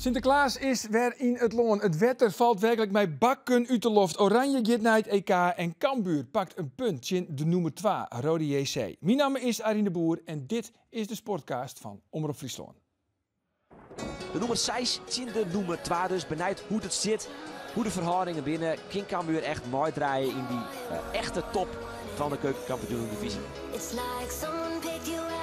Sinterklaas is weer in het loon. Het wetter valt werkelijk bij bakken uit de Oranje Gidnight EK en Kambuur pakt een punt in de nummer 2, Rode JC. Mijn naam is Arine Boer en dit is de sportcast van Omroep Friesland. De nummer 6 in de nummer 2 dus. Benijd hoe het zit, hoe de verhoudingen binnen. King Kambuur echt mooi draaien in die eh, echte top van de keukenkampioen divisie.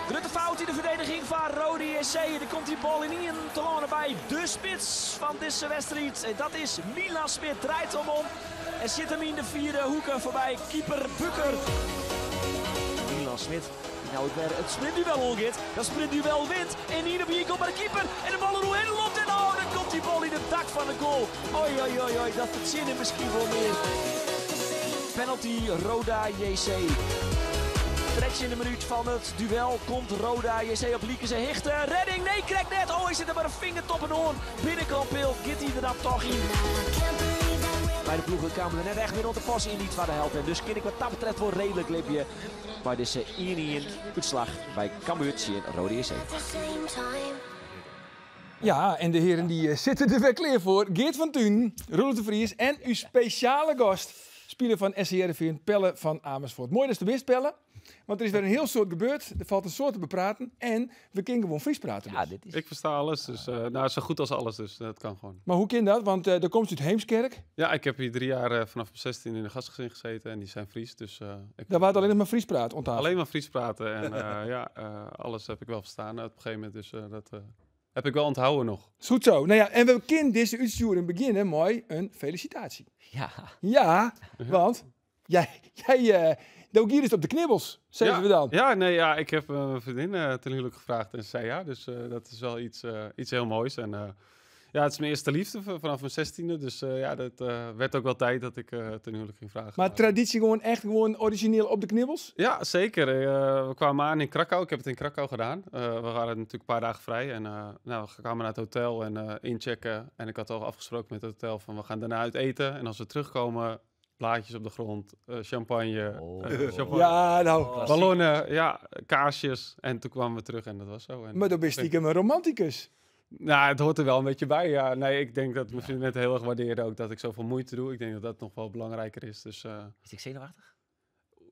Rutte fout in de verdediging van Rodi SC. Er komt die bal in Ian Tolone bij de spits van deze wedstrijd. En dat is Milan Smit. Draait om om en zit hem in de vierde hoeken voorbij keeper Bukker. Milan Smit nou het weer het wel ongeet. Dat wel wint. En hier op hier komt bij de keeper. En de bal er doorheen loopt. En oh, dan komt die bal in de dak van de goal. Oei, oei, oei, oei. Dat verzin misschien wel meer penalty Roda JC. Stretch in de minuut van het duel komt Roda JC op Lieke zijn Hichten. Redding, nee, krijgt net. Oh, hij zit er maar een vingertop en hoorn. Binnenkant Pil, Kitty er dan toch in. Bij de ploegen kwamen er net echt weer op de pas in niet waar de helft. En dus ken ik wat dat betreft wel redelijk lipje. Maar dit is eh, in uitslag bij Cambuur en Roda JC. Ja, en de heren die eh, zitten er weer voor. Geert van Thun, Roland de Vries en uw speciale gast Spelen van SCRV in Pellen van Amersfoort. Mooi dat ze wist, Pellen. Want er is weer een heel soort gebeurd. Er valt een soort te bepraten. En we kunnen gewoon Fries praten. Ja, dus. dit is... Ik versta alles. Dus, uh, nou, zo goed als alles. Dus dat kan gewoon. Maar hoe kan dat? Want uh, er komt uit Heemskerk. Ja, ik heb hier drie jaar eh, vanaf 16 in een gastgezin gezeten. En die zijn Fries. Dus, ik... Daar waren alleen nog maar Fries praten Alleen maar Fries praten. En ja, alles heb ik wel verstaan op een gegeven moment. Dus, dat... Heb ik wel onthouden nog. Is goed zo. Nou ja, en we kunnen deze uitsturen beginnen mooi een felicitatie. Ja. Ja, want jij, jij uh, hier is op de knibbels, zeggen we dan. Ja, nee, ja, ik heb uh, mijn vriendin eh, ten huwelijk gevraagd en ze zei ja. Dus dat is wel iets, iets heel moois. En ja, het is mijn eerste liefde vanaf mijn zestiende. Dus eh, ja, dat eh, werd ook wel tijd dat ik uh, ten huwelijk ging vragen. Maar traditie gewoon echt gewoon origineel op de knibbels? Ja, zeker. we kwamen aan in Krakau. Ik heb het in Krakau gedaan. we waren natuurlijk een paar dagen vrij. En nou, we kwamen naar het hotel en inchecken. En ik had al afgesproken met het hotel van we gaan daarna uit eten. En als we terugkomen, blaadjes op de grond, champagne, oh. oh. champagne, Ja, nou. Ballonnen, ja, kaarsjes. En toen kwamen we terug en dat was zo. En maar dan ben je stiekem een romanticus. Nou, het hoort er wel een beetje bij. Ja, nee, ik denk dat mijn vrienden net heel erg waardeerde ook dat ik zoveel moeite doe. Ik denk dat dat nog wel belangrijker is. Dus, eh, ik zenuwachtig?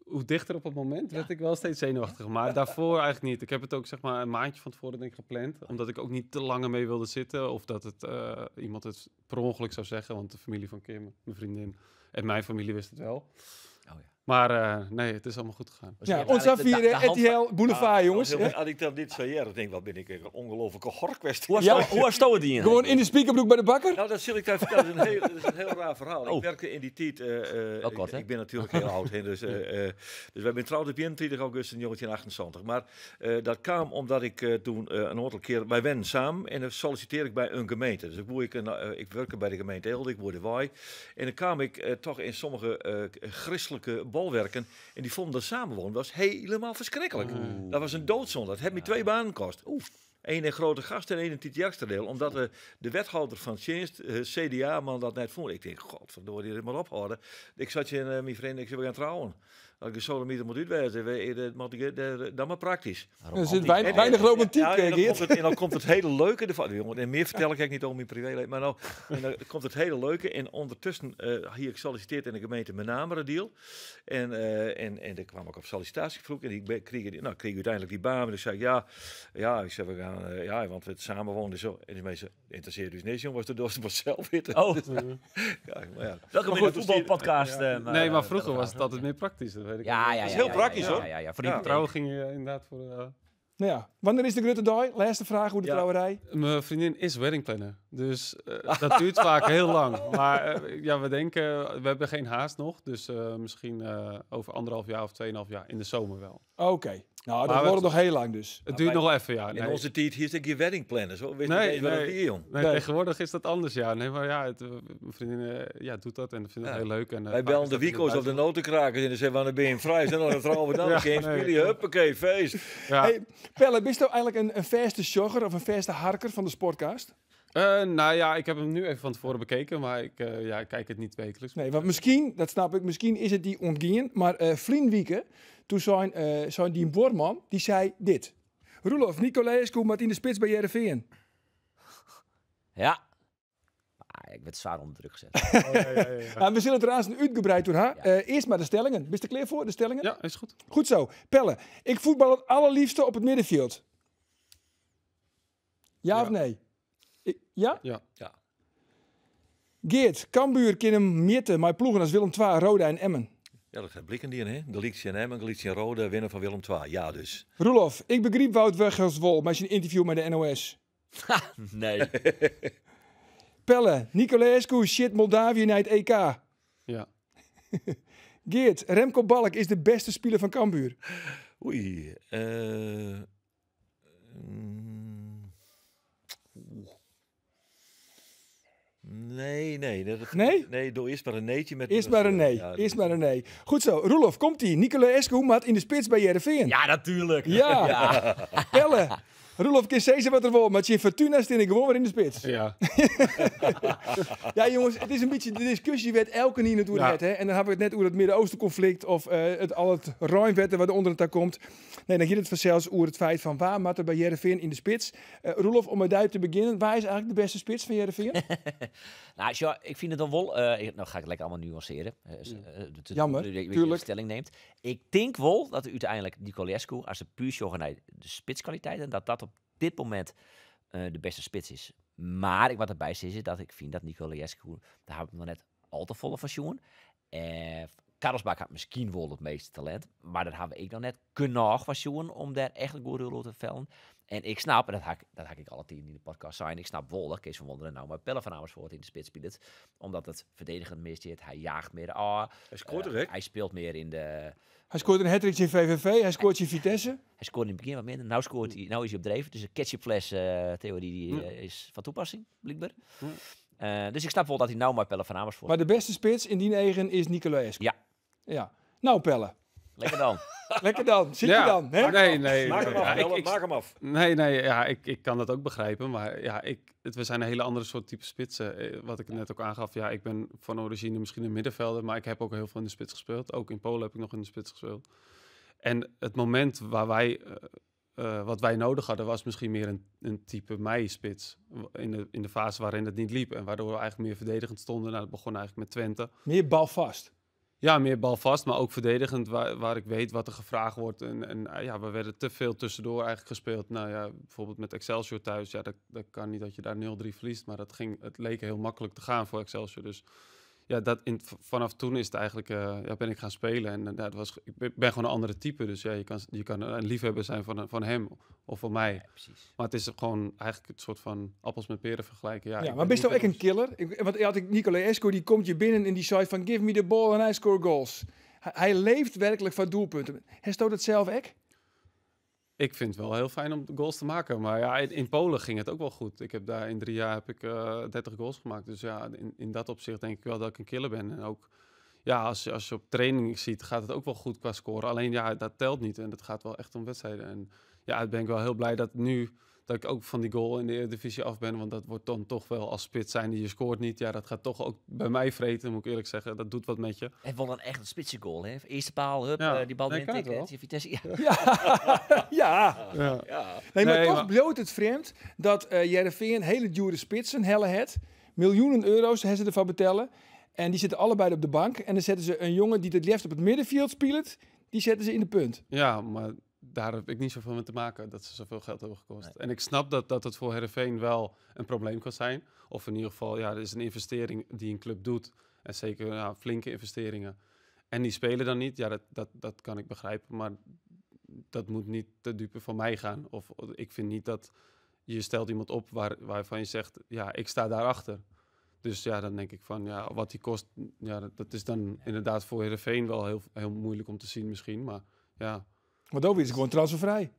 Hoe dichter op het moment werd ik wel steeds zenuwachtig. Maar daarvoor eigenlijk niet. Ik heb het ook zeg maar een maandje van tevoren denk gepland. Omdat ik ook niet te lang mee wilde zitten. Of dat het, eh, iemand het per ongeluk zou zeggen. Want de familie van Kim, mijn vriendin en mijn familie wist het wel. Maar eh, nee, het is allemaal goed gegaan. Ja, ons af hier, Etihel Boulevard, ah, jongens. Als ik dat dit ja, jaren, denk wat ben ik een ongelofelijke horkwest. Hoe was dat die? Gewoon in de speakerbroek bij de bakker? Nou, dat zul ik daar vertellen. Dat is een heel, is een heel raar verhaal. Ik oh. werkte in die tijd... Uh, ik, ben natuurlijk heel oud, hè, dus, uh, dus wij zijn trouwd op 21 augustus 1928. Maar dat kwam omdat ik toen een aantal keer bij Wen samen en dan solliciteer ik bij een gemeente. Dus ik, een, ik nou, werkte bij de gemeente Eelde, ik word Waai. En dan kwam ik toch in sommige christelijke en die vonden dat samenwonen was helemaal verschrikkelijk. Dat was een doodzonde. Dat heeft me twee banen kost. Oeh. Eén een Grote Gast en één een Omdat de, de wethouder van eh, CDA, man dat net voor. Ik denk, godverdorie, dit maar ophouden. Ik zat je in eh, mijn vriend, ik zei, we gaan trouwen. Als je solomieter moet uitwerken, eh, dan eh, dat, maar praktisch. Er zit weinig, weinig romantiek, ja, eh, en, dan komt het hele leuke ervan. en meer vertel ik niet om mijn privéleven. Maar nou, en dan komt het hele leuke. En ondertussen, hier ik solliciteerde in de gemeente Menameren deal. En, uh, en, en daar kwam ik op sollicitatievroeg. En ik kreeg, nou, kreeg uiteindelijk die baan. En dus ik zei, ja, ja, ik zei, we gaan, ja, want we het samen zo. En die mensen, interesseert dus niet, jongen, was de dorst van zelf weten. Oh. ja, maar ja. Welkom in de voetbalpodcast. nee, maar vroeger was het altijd meer praktisch ja, ja, ja, Dat is heel praktisch hoor. Ja, ja, Voor die trouw ging inderdaad voor... Eh, nou ja, wanneer is de Dooi? Laatste vraag, hoe de trouwerij? Mijn vriendin is weddingplanner, dus eh, dat duurt vaak heel lang. Maar eh, ja, we denken, we hebben geen haast nog, dus misschien over anderhalf jaar of tweeënhalf jaar in de zomer wel. Oké, nou, dat wordt nog heel lang dus. Het duurt nog even, ja. In onze tijd hier ik je wedding plannen, zo Weet nee, nee, nee, Nee, tegenwoordig is dat anders, ja. Nee, maar ja, het, eh, mijn vriendin eh, ja, doet dat en dat vindt het heel leuk. En, eh, Wij bellen de, Wiekos wico's of de notenkrakers en dan zeggen we, nou, dan ben je vrij. Zijn dan het we dan de jullie huppakee, feest. Ja. Hey, Pelle, bist u nou eigenlijk een, een verste jogger of een verste harker van de sportcast? Eh, nou ja, ik heb hem nu even van tevoren bekeken, maar ik, eh, ja, kijk het niet wekelijks. Nee, want misschien, dat snap ik, misschien is het die ontgien, maar uh, toen zijn, uh, die Borman, die zei dit. Roelof, Nicolaescu, Martine Spits bij Jereveen. Ja. Ah, ik werd zwaar onder druk gezet. oh, ja, ja, ja. we zullen het raast een uitgebreid doen. Ha? eerst maar de stellingen. Ben je er klaar voor, de stellingen? Ja, is goed. Goed zo. Pelle, ik voetbal het allerliefste op het middenveld. Ja, of nee? Ja? Ja. ja. Geert, Kambuur kunnen meten maar ploegen als Willem II, Roda en Emmen. Ja, dat zijn blikken die in, hè? Galicië en Emmen, Galicië en Roda, winnen van Willem II. Ja, dus. Roelof, ik begreep Wout Wol met zijn interview met de NOS. nee. Pelle, Nicolaescu, shit Moldavië naar het EK. Ja. Geert, Remco Balk is de beste speler van Cambuur. Oei. Uh, Nee, nee. Dat, nee? Nee, doe eerst maar een neetje met... Eerst maar een nee. eerst maar een nee. Goed zo. Roelof, komt-ie. Nicola maat in de spits bij Jereveen. Ja, natuurlijk. Ja. ja. Rudolf ze wat er vol. maar je Fortuna steen ik gewoon weer in de spits. Ja. ja, jongens, het is een beetje de discussie werd elke niet naartoe ja. hè. En dan hebben we het net over het Midden-Oosten conflict of uh, het, al het ruimwetten wat onder het komt. Nee, dan gaat het vanzelfs over het feit van waar maakt er bij Jereveen in de spits. Uh, om met duid te beginnen, waar is eigenlijk de beste spits van Jereveen? nou, ik vind het dan wel... Uh, nou ga ik het lekker allemaal nuanceren. Jammer, tuurlijk. stelling neemt. Ik denk wel dat uiteindelijk Nicolescu, als de puur naar de spitskwaliteit en dat dat dit moment eh, de beste spits is. Maar ik wat erbij zit is dat ik vind dat Jeske, daar hebben we nog net al te volle van Sjoen. Eh, Karlsbak had misschien wel het meeste talent, maar daar hebben we ik dan nou net genoeg was om daar echt een goede rol te vellen. En ik snap, en dat hak, dat hak ik alle tien in de podcast zijn, ik snap wel dat Kees van Wonderen nou maar pellen van Amersfoort in de spits speelt. Omdat het verdedigend mis zit, hij jaagt meer. Ah, hij, scoort eh, er, hij speelt meer in de... Hij scoort een hattrick in VVV, hij scoort in Vitesse. Hij scoort in het begin wat minder, nou, scoort hij, nou is hij op dreven. Dus de ketchupfles-theorie eh, die eh, is van toepassing, blijkbaar. dus ik snap wel dat hij nou maar pellen van Amersfoort... Maar de beste spits in die negen is Nicolas Ja, ja. Nou, pellen. Lekker dan. Lekker dan, zie je dan. Hè? Nee, nee. Maak hem af, ja, ik, ik, maak hem af. Nee, nee, ja, ik, ik kan dat ook begrijpen. Maar ja, ik, het, we zijn een hele andere soort type spitsen. Eh, wat ik net ook aangaf, ja, ik ben van origine misschien een middenvelder. Maar ik heb ook heel veel in de spits gespeeld. Ook in Polen heb ik nog in de spits gespeeld. En het moment waar wij, eh, eh, wat wij nodig hadden, was misschien meer een, een type mei-spits. In de, in de fase waarin het niet liep. En waardoor we eigenlijk meer verdedigend stonden. Nou, dat begon eigenlijk met Twente. Meer balvast. Ja, meer balvast, maar ook verdedigend, waar, waar ik weet wat er gevraagd wordt. En, en eh, ja, we werden te veel tussendoor eigenlijk gespeeld. Nou ja, bijvoorbeeld met Excelsior thuis, ja, dat, dat kan niet dat je daar 0-3 verliest. Maar dat ging, het leek heel makkelijk te gaan voor Excelsior. Dus ja, dat in, vanaf toen is het eigenlijk, eh, ja, ben ik gaan spelen. En dat eh, was, ik ben gewoon een andere type. Dus ja, je kan, je kan een liefhebber zijn van, van hem of van mij. maar het is gewoon eigenlijk het soort van appels met peren vergelijken. Ja, ja maar best toch echt een killer? Ik, eh, want had ik Nicolai Esco, die komt je binnen en die zei van... Give me the ball and I score goals. Hij, hij leeft werkelijk van doelpunten. Hij stoot het zelf echt? Ik vind het wel heel fijn om goals te maken. Maar ja, in, Polen ging het ook wel goed. Ik heb daar in drie jaar heb ik, 30 eh, goals gemaakt. Dus ja, in, in dat opzicht denk ik wel dat ik een killer ben. En ook ja, als, als je op training ziet, gaat het ook wel goed qua scoren. Alleen ja, dat telt niet. En het gaat wel echt om wedstrijden. En ja, ben ik wel heel blij dat nu dat ik ook van die goal in de Eredivisie af ben. Want dat wordt dan toch wel als spits zijn die je scoort niet. Ja, dat gaat toch ook bij mij vreten, moet ik eerlijk zeggen. Dat doet wat met je. En wat dan echt een spitse goal, hè? Eerste paal, hup, eh, die bal binnen ik. Die Vitesse, ja. Ja. ja. Nee, maar toch maar... bloot het vreemd dat uh, Jereveen hele dure spitsen, helle het, miljoenen euro's, hebben ze ervan betellen. En die zitten allebei op de bank. En dan zetten ze een jongen die het liefst op het middenveld speelt, die zetten ze in de punt. Ja, maar daar heb ik niet zoveel mee te maken dat ze zoveel geld hebben gekost. En ik snap dat, dat het voor Herenveen wel een probleem kan zijn. Of in ieder geval, ja, er is een investering die een club doet. En zeker ja, flinke investeringen. En die spelen dan niet, ja, dat, dat, dat kan ik begrijpen. Maar dat moet niet te dupe van mij gaan. Of ik vind niet dat je stelt iemand op waar, waarvan je zegt, ja, ik sta daarachter. Dus ja, dan denk ik van, ja, wat die kost, ja, dat, dat is dan inderdaad voor Herenveen wel heel, heel moeilijk om te zien misschien. Maar ja, maar Dovi is gewoon transfervrij.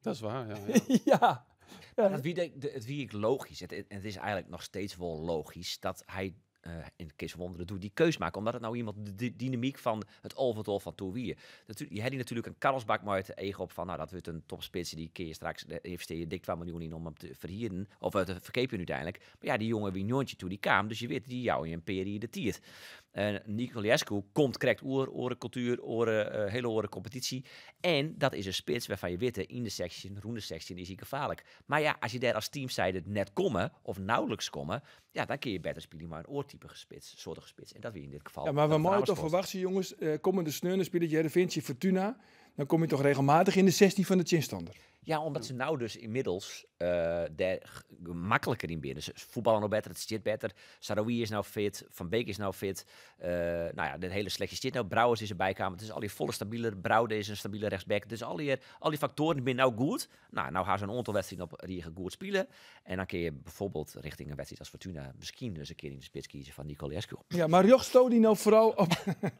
Dat is waar, ja. ja. ja. Het, wie, het wie ik logisch, het, het is eigenlijk nog steeds wel logisch dat hij eh, in de Kees Wonderen doet, die keus maken. Omdat het nou iemand de dynamiek van het overtol van Tourwier. Je had natuurlijk een Karlsbak maar het ego op van, nou dat wordt een topspits, die keer straks eh, heeft je dik 2 miljoen in om hem te verhieren. Of eh, te verkepen uiteindelijk. Maar ja, die jonge wie toe, die kwam, dus je weet, die jou in imperie de tiert. En Nicolescu komt, krijgt oren, cultuur, oren, eh, hele oren competitie. En dat is een spits waarvan je witte in de section, roende section, is hij gevaarlijk. Maar ja, als je daar als teamzijde net komen, of nauwelijks komen, ja, dan kun je beter spelen maar een oortype gespits, soortige spits. En dat weer in dit geval. Ja, maar we mogen toch verwachten, jongens, uh, komende sneunen spelen, Vinci, Fortuna, dan kom je toch regelmatig in de 16 van de chinstander. Ja, omdat ze nou dus inmiddels uh, makkelijker in binnen. Ze voetballen nog beter, het zit beter. Saroui is nou fit, Van Beek is nou fit. Uh, nou ja, de hele selectie zit nou. Brouwers is erbij Het is al die volle stabieler. Brouwde is een stabiele rechtsback. Dus al die, al die factoren binnen nou goed. Nou, nou gaan ze een aantal op Riege goed spelen. En dan kun je bijvoorbeeld richting een wedstrijd als Fortuna misschien dus een keer in de spits kiezen van Nicolescu. Ja, maar Joch die nou vooral op,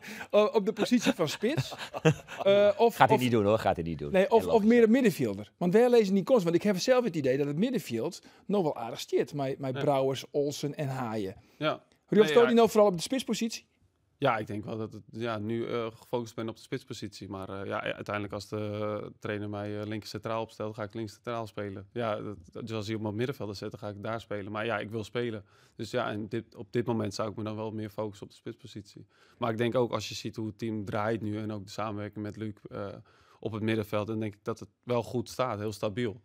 op de positie van spits. Eh, of, Gaat hij niet doen hoor, gaat hij niet doen. Nee, of, of meer een middenvelder. Want wij lezen niet kost. Want ik heb zelf het idee dat het middenveld nog wel aardig stiert. Mijn, Brouwers, Olsen en Haaien. Ja. Rio nee, nou vooral op de spitspositie? Ja, ik denk wel dat ik ja, nu eh, gefocust ben op de spitspositie. Maar eh, ja, uiteindelijk als de eh, trainer mij uh, links centraal opstelt, ga ik links centraal spelen. Ja, dat, dus als hij op mijn middenveld zet, dan ga ik daar spelen. Maar ja, ik wil spelen. Dus ja, en dit, op dit moment zou ik me dan wel meer focussen op de spitspositie. Maar ik denk ook als je ziet hoe het team draait nu en ook de samenwerking met Luc op het middenveld, en denk ik dat het wel goed staat, heel stabiel.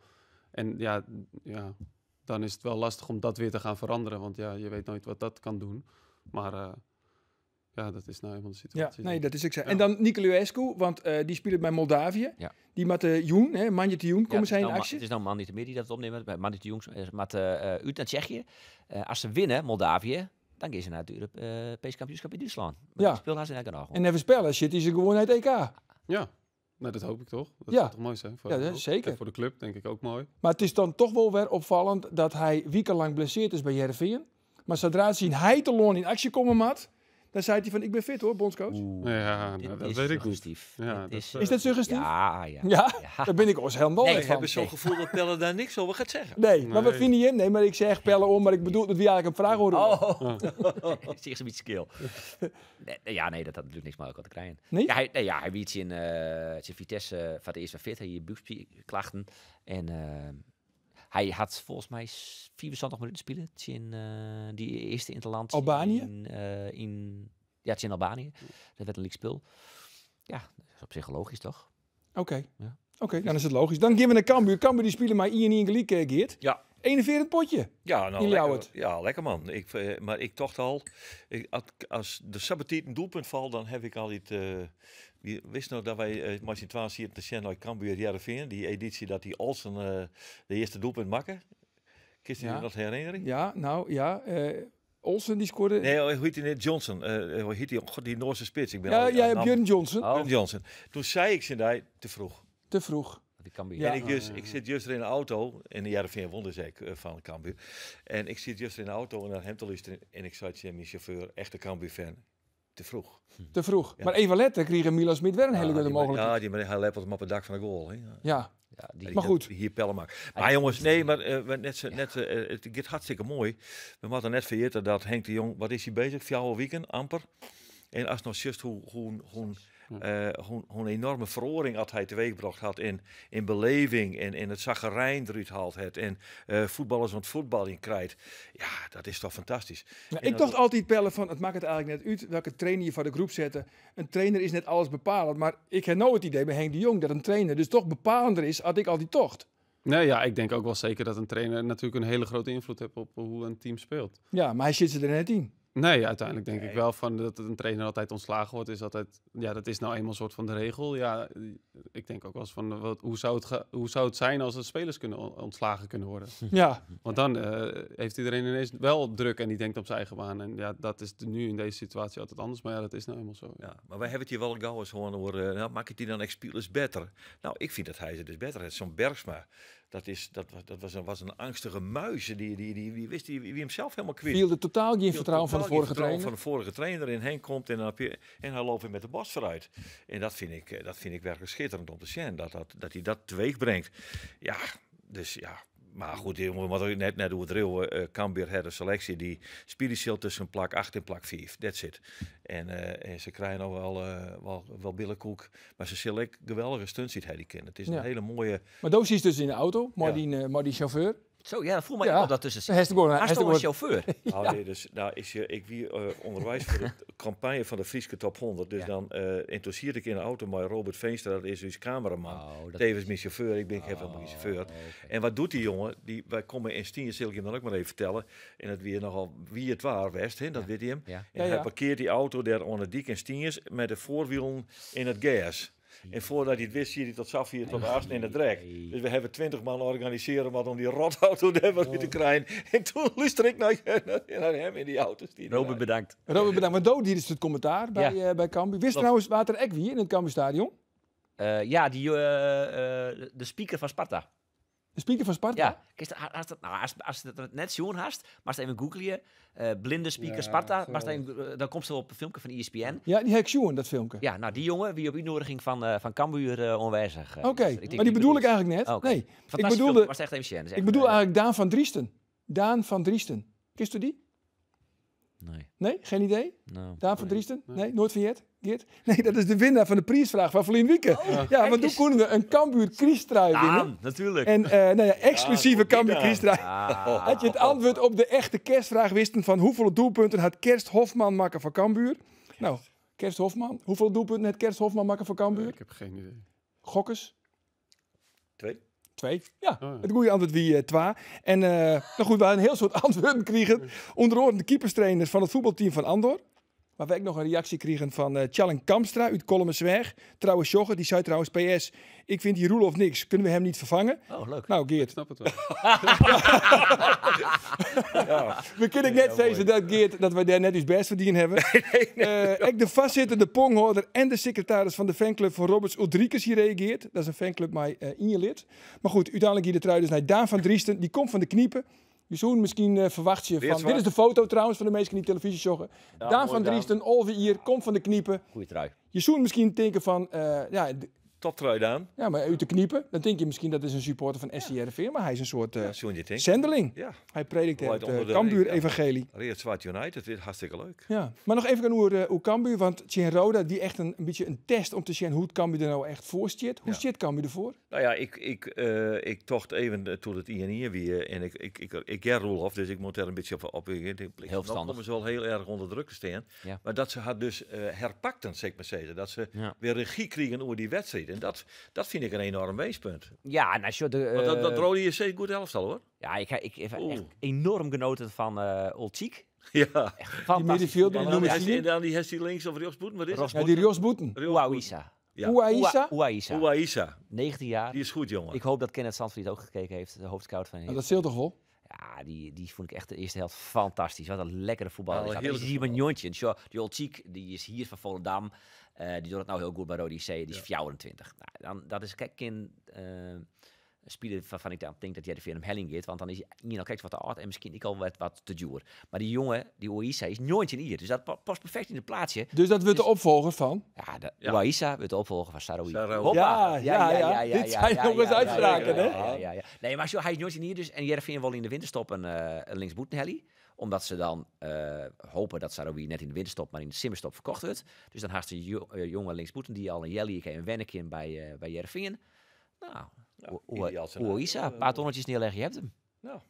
En ja, ja dan is het wel lastig om dat weer te gaan veranderen, want ja, je weet nooit wat dat kan doen. Maar eh, ja, dat is nou helemaal de situatie. Ja, nee, dat is ik zei. En dan Nicolaescu, want uh, die speelt bij Moldavië. Ja. Die met eh, Joen, Manje de komen zijn nou actie. Het is nou man niet meer die dat opneemt. Manje de Joen met uh, naar Tsjechië. als ze winnen, Moldavië, dan gaan ze naar het Europees kampioenschap in Duitsland. Maar ja. speelt haar ze eigenlijk nog. En even spellen, shit, die ze gewoon uit EK. Ja. Nou, dat hoop ik toch? Dat ja. zou toch mooi zijn voor ja, zeker. En voor de club denk ik ook mooi. Maar het is dan toch wel weer opvallend dat hij wekenlang blesseerd is bij Jereveen. Maar zodra zien hij te loon in actie komen mat, dan zei hij van, ik ben fit hoor, bondscoach. ja, dat is weet ik suggestief. Eh, is, dat suggestief? Ja, ja. ja? Daar ben ik ons helemaal nee, Ik heb zo'n gevoel dat Pelle daar niks over gaat zeggen. Nee, maar wat vind je? Nee, maar ik zeg Pelle om, maar ik bedoel dat wie eigenlijk een vraag hoorde. Oh, zeg zoiets iets kil. ja, nee, dat had natuurlijk niks mogelijk te krijgen. Nee? Ja, hij, nee, ja, hij wiet in uh, zijn Vitesse uh, van de eerste fit, hij klachten en... Hij had volgens mij 24 minuten spelen in eh, die eerste interland. Albanië? In, eh, in, ja, in Albanië. Dat werd een league Ja, dat is op zich logisch toch? Oké. Ja. Oké, dan is het logisch. Dan geven we naar Cambuur. Cambuur die spelen maar Ian in Geliek, eh, Geert. Ja. 41 potje. Ja, nou, lekker, ja, lekker man. Ik, maar ik toch al, ik, als de saboteet een doelpunt valt, dan heb ik al dit. We wist nog dat wij uh, eh, Martin Twaas hier te Shanghai Cambuur Jarreveen, die editie dat die Olsen eh, de eerste doelpunt maakte. Kist je ja. dat herinnering? Ja, nou ja. Eh, Olsen die scoorde. Nee, hoe heet hij? Johnson. hoe heet die? die Noorse spits. Ik ben ja, al, ja, ja Johnson. Oh. Johnson. Toen zei ik ze daar te vroeg. Te vroeg. Die Ja. En ik, dus- ik zit juist in de auto, in de jaren van wonders ik van Cambuur. En ik zit juist in de auto naar hem te luisteren. En ik zei tegen mijn chauffeur, echte Cambuur-fan te vroeg. Hm. Te vroeg. Maar even letten kreeg Milos Smit weer een hele goede mogelijkheid. Ja, die maar hij lepelt hem op het dak van de goal. Ja. Ja, die, maar goed. hier pellen maar. Maar jongens, nee, maar uh, net, net, eh, eh, het gaat hartstikke mooi. We hadden net vergeten dat Henk de Jong, wat is hij bezig? Vier weekend, amper. En als nog just hoe, hoe, hoe uh, een enorme veroring had hij teweegbracht had in, in beleving en in het zaggerijn eruit het. En eh, voetballers want voetbal in krijgt. Ja, dat is toch fantastisch. ik dacht altijd pellen van, het maakt het eigenlijk net uit welke trainer je voor de groep zetten. Een trainer is net alles bepalend. Maar ik heb nooit het idee bij Henk de Jong dat een trainer dus toch bepalender is had ik al die tocht. Nee, ja, ik denk ook wel zeker dat een trainer natuurlijk een hele grote invloed heeft op hoe een team speelt. Ja, maar hij zit ze er net in. Nee, uiteindelijk denk ik wel van dat een trainer altijd ontslagen wordt. Is altijd, ja, dat is nou eenmaal een soort van de regel. Ja, eh, ik denk ook wel eens van hoe, zou het hoe zou het zijn als de spelers kunnen ontslagen kunnen worden? Ja. Want dan eh, heeft iedereen ineens wel druk en die denkt op zijn eigen baan. En ja, dat is nu in deze situatie altijd anders. Maar ja, dat is nou eenmaal zo. Ja, maar wij hebben het hier wel gauw eens gewoon over. Eh, nou, maak het die dan echt beter? Nou, ik vind dat hij ze dus beter is. Zo'n Bergsma dat, is, dat, dat was, een, was een angstige muizen Die, die, die, die wist die, wie hem zelf helemaal kwijt. Viel de totaal geen vertrouwen van de vorige trainer. van de vorige trainer in heen komt en, dan, en hij loopt weer met de bos vooruit. En dat vind ik, eh, dat vind ik werkelijk schitterend om te zien. Dat, dat, dat hij dat teweeg brengt. Ja, dus ja, maar goed, wat ik net, net hoe het reel, Cambier, eh, Cambuur had selectie die spiritueel tussen plak 8 en plak 5. That's it. En, eh, ze krijgen al nou wel, uh, wel, billenkoek. Maar ze zullen geweldige stunts ziet hij die kennen. Het is een hele mooie... Maar Doos is dus in de auto, maar, maar die chauffeur. Zo, ja, voel mij ja. dat zitten. Hij is een chauffeur? ja. Oh, dus, nou, is, je, eh, ik wie eh, onderwijs voor de campagne van de Frieske Top 100. Dus dan uh, interesseerde ik in de auto maar Robert Veenstra, dat is dus cameraman. Oh, Tevens mijn chauffeur, ik ben oh, helemaal mijn chauffeur. En wat doet die jongen? Die, wij komen in Stien, zal ik hem dan ook maar even vertellen. En het weer nogal wie het waar west, hè, dat weet hij hem. En hij parkeert die auto daar onder dik in Stienjes met de voorwiel in het gas. En voordat hij het wist, zie je dat Safi het tot aast in de drek. Dus we hebben twintig man organiseren wat om die rotauto daar te oh. krijgen. En toen luister ik naar, hem in die auto's. Die Robert, bedankt. Robert, bedankt. Maar Dood, is het commentaar bij, ja. Eh, bij Wist trouwens Water Ekwie in het Stadion? Uh, eh, ja, die, eh, de speaker van Sparta. De speaker van Sparta? Ja. Nou, als, je nou, net zo'n hast, maar als even googelen, eh, blinde speaker Sparta, maar dan, eh, dan komt ze op een filmpje van ESPN. Ja, die heb ik dat filmpje. Ja, nou die jongen, wie op uitnodiging van, uh, van Cambuur uh, onwijzig. Oké, maar die bedoel, ik eigenlijk net. Nee, ik bedoelde, was echt even Ik bedoel eigenlijk Daan van Driesten. Daan van Driesten. Kist u die? Nee. Nee, geen idee? No, Daan van Driesten? Nee, nooit verjet? Nee, dat is de winnaar van de prijsvraag van Verlien Wieken. Oh, ja, want toen konden we een Cambuur kriestrui winnen. Ja, natuurlijk. En eh, nou ja, exclusieve kambuur Cambuur kriestrui. Ah. Had je het antwoord op de echte kerstvraag wisten van hoeveel doelpunten had Kerst Hofman maken van Cambuur? Nou, Kerst Hofman. Hoeveel doelpunten had Kerst Hofman maken van Cambuur? ik heb geen idee. Gokkers? Twee. Twee. Oh, ja, het goede antwoord wie eh, twa. En eh, nou goed, we hadden een heel soort antwoorden gekregen. Onder andere de keeperstrainers van het voetbalteam van Andor. Maar we ook nog een reactie kregen van uh, eh, Challen Kamstra uit Zwerg, Trouwens, Jogge, die zei trouwens PS. Ik vind die Roelof niks. Kunnen we hem niet vervangen? Oh, leuk. Nou, Geert. Ik snap het wel. ja. We kunnen net ja, zeggen dat, Geert, dat wij daar net iets best verdiend hebben. nee, nee, nee, ik eh, de vastzittende ponghoorder en de secretaris van de fanclub van Roberts Ulrikes hier reageert. Dat is een fanclub mij uh, eh, in je lid. Maar goed, uiteindelijk hier de trui dus naar Daan van Driesten. Die komt van de kniepen zoen misschien eh, verwacht je van... Dit is de foto trouwens van de meesten die televisie joggen. Daan van Driesten, hier, komt van de kniepen. Goeie trui. zoen misschien denken van... Eh, ja, toptrui aan. Ja, maar u te kniepen, dan denk je misschien dat is een supporter van SCRV, maar hij is een soort eh, zendeling. Ja. Hij predikt het uh, eh, Cambuur-evangelie. Ja, Zwart United, dit is hartstikke leuk. Ja. Maar nog even een uh, hoe Cambuur, want Jean Roda die echt een, beetje een test om te zien hoe Cambuur er nou echt voor zit. Hoe zit Cambuur ervoor? Nou ja, ik, ik, eh, ik tocht even toen het INI weer en ik, ik, ik, ik, ik dus ik moet er een beetje op. op heel verstandig. ze dus wel heel erg onder druk te staan. Maar dat ze had dus herpakten, zeg maar zeggen. Dat ze weer regie kregen over die wedstrijden. En dat, dat vind ik een enorm weespunt. Ja, nou, sure, de, Want dat, dat eh, Rode is zeker goed elftal hoor. Ja, ik, ik, ik heb echt enorm genoten van uh, Old Ja, echt die midfield, die die. En dan die heeft die links of Rios Boeten, wat is Ja, die Rios Boeten. Ouaissa. 19 jaar. Die is goed, jongen. Ik hoop dat Kenneth Sandvliet ook gekeken heeft, de hoofdscout van Dat scheelt toch wel? Ja, die, die vond ik echt de eerste helft fantastisch. Wat een lekkere voetbal. Ja, is hier mijn jontje. Die Old Cheek, die is hier van Volendam. Eh, die doet het nou heel goed bij Rodi C. Die is 24. Nou, dan, dat is kijk in eh, spieden waarvan ik denk dat jij de Hem helling gaat, want dan is je kijkt wat te oud en misschien ik al wat, wat te duur. Maar die jongen, die Oisa, is nooit in hier, dus dat past perfect in het plaatsje. Dus dat wordt de dus- opvolger van? Ja, de, ja. wordt de opvolger van Saroui. Ja, ja, ja, ja, Dit zijn nog eens uitspraken, hè? Ja, ja, Nee, maar zo, hij is nooit in hier, dus en Jervin wil in de winterstop een, uh, een linksboetenhelly omdat ze dan eh, hopen dat Saroui net in de winterstop, maar in de simmerstop verkocht wordt. Dus dan haast een eh, jonge linksboeten die al een Jellieke en Wennekin bij, uh, bij Jervingen. Nou, ja, Oeisa, een paar tonnetjes neerleggen, je hebt hem. Nou,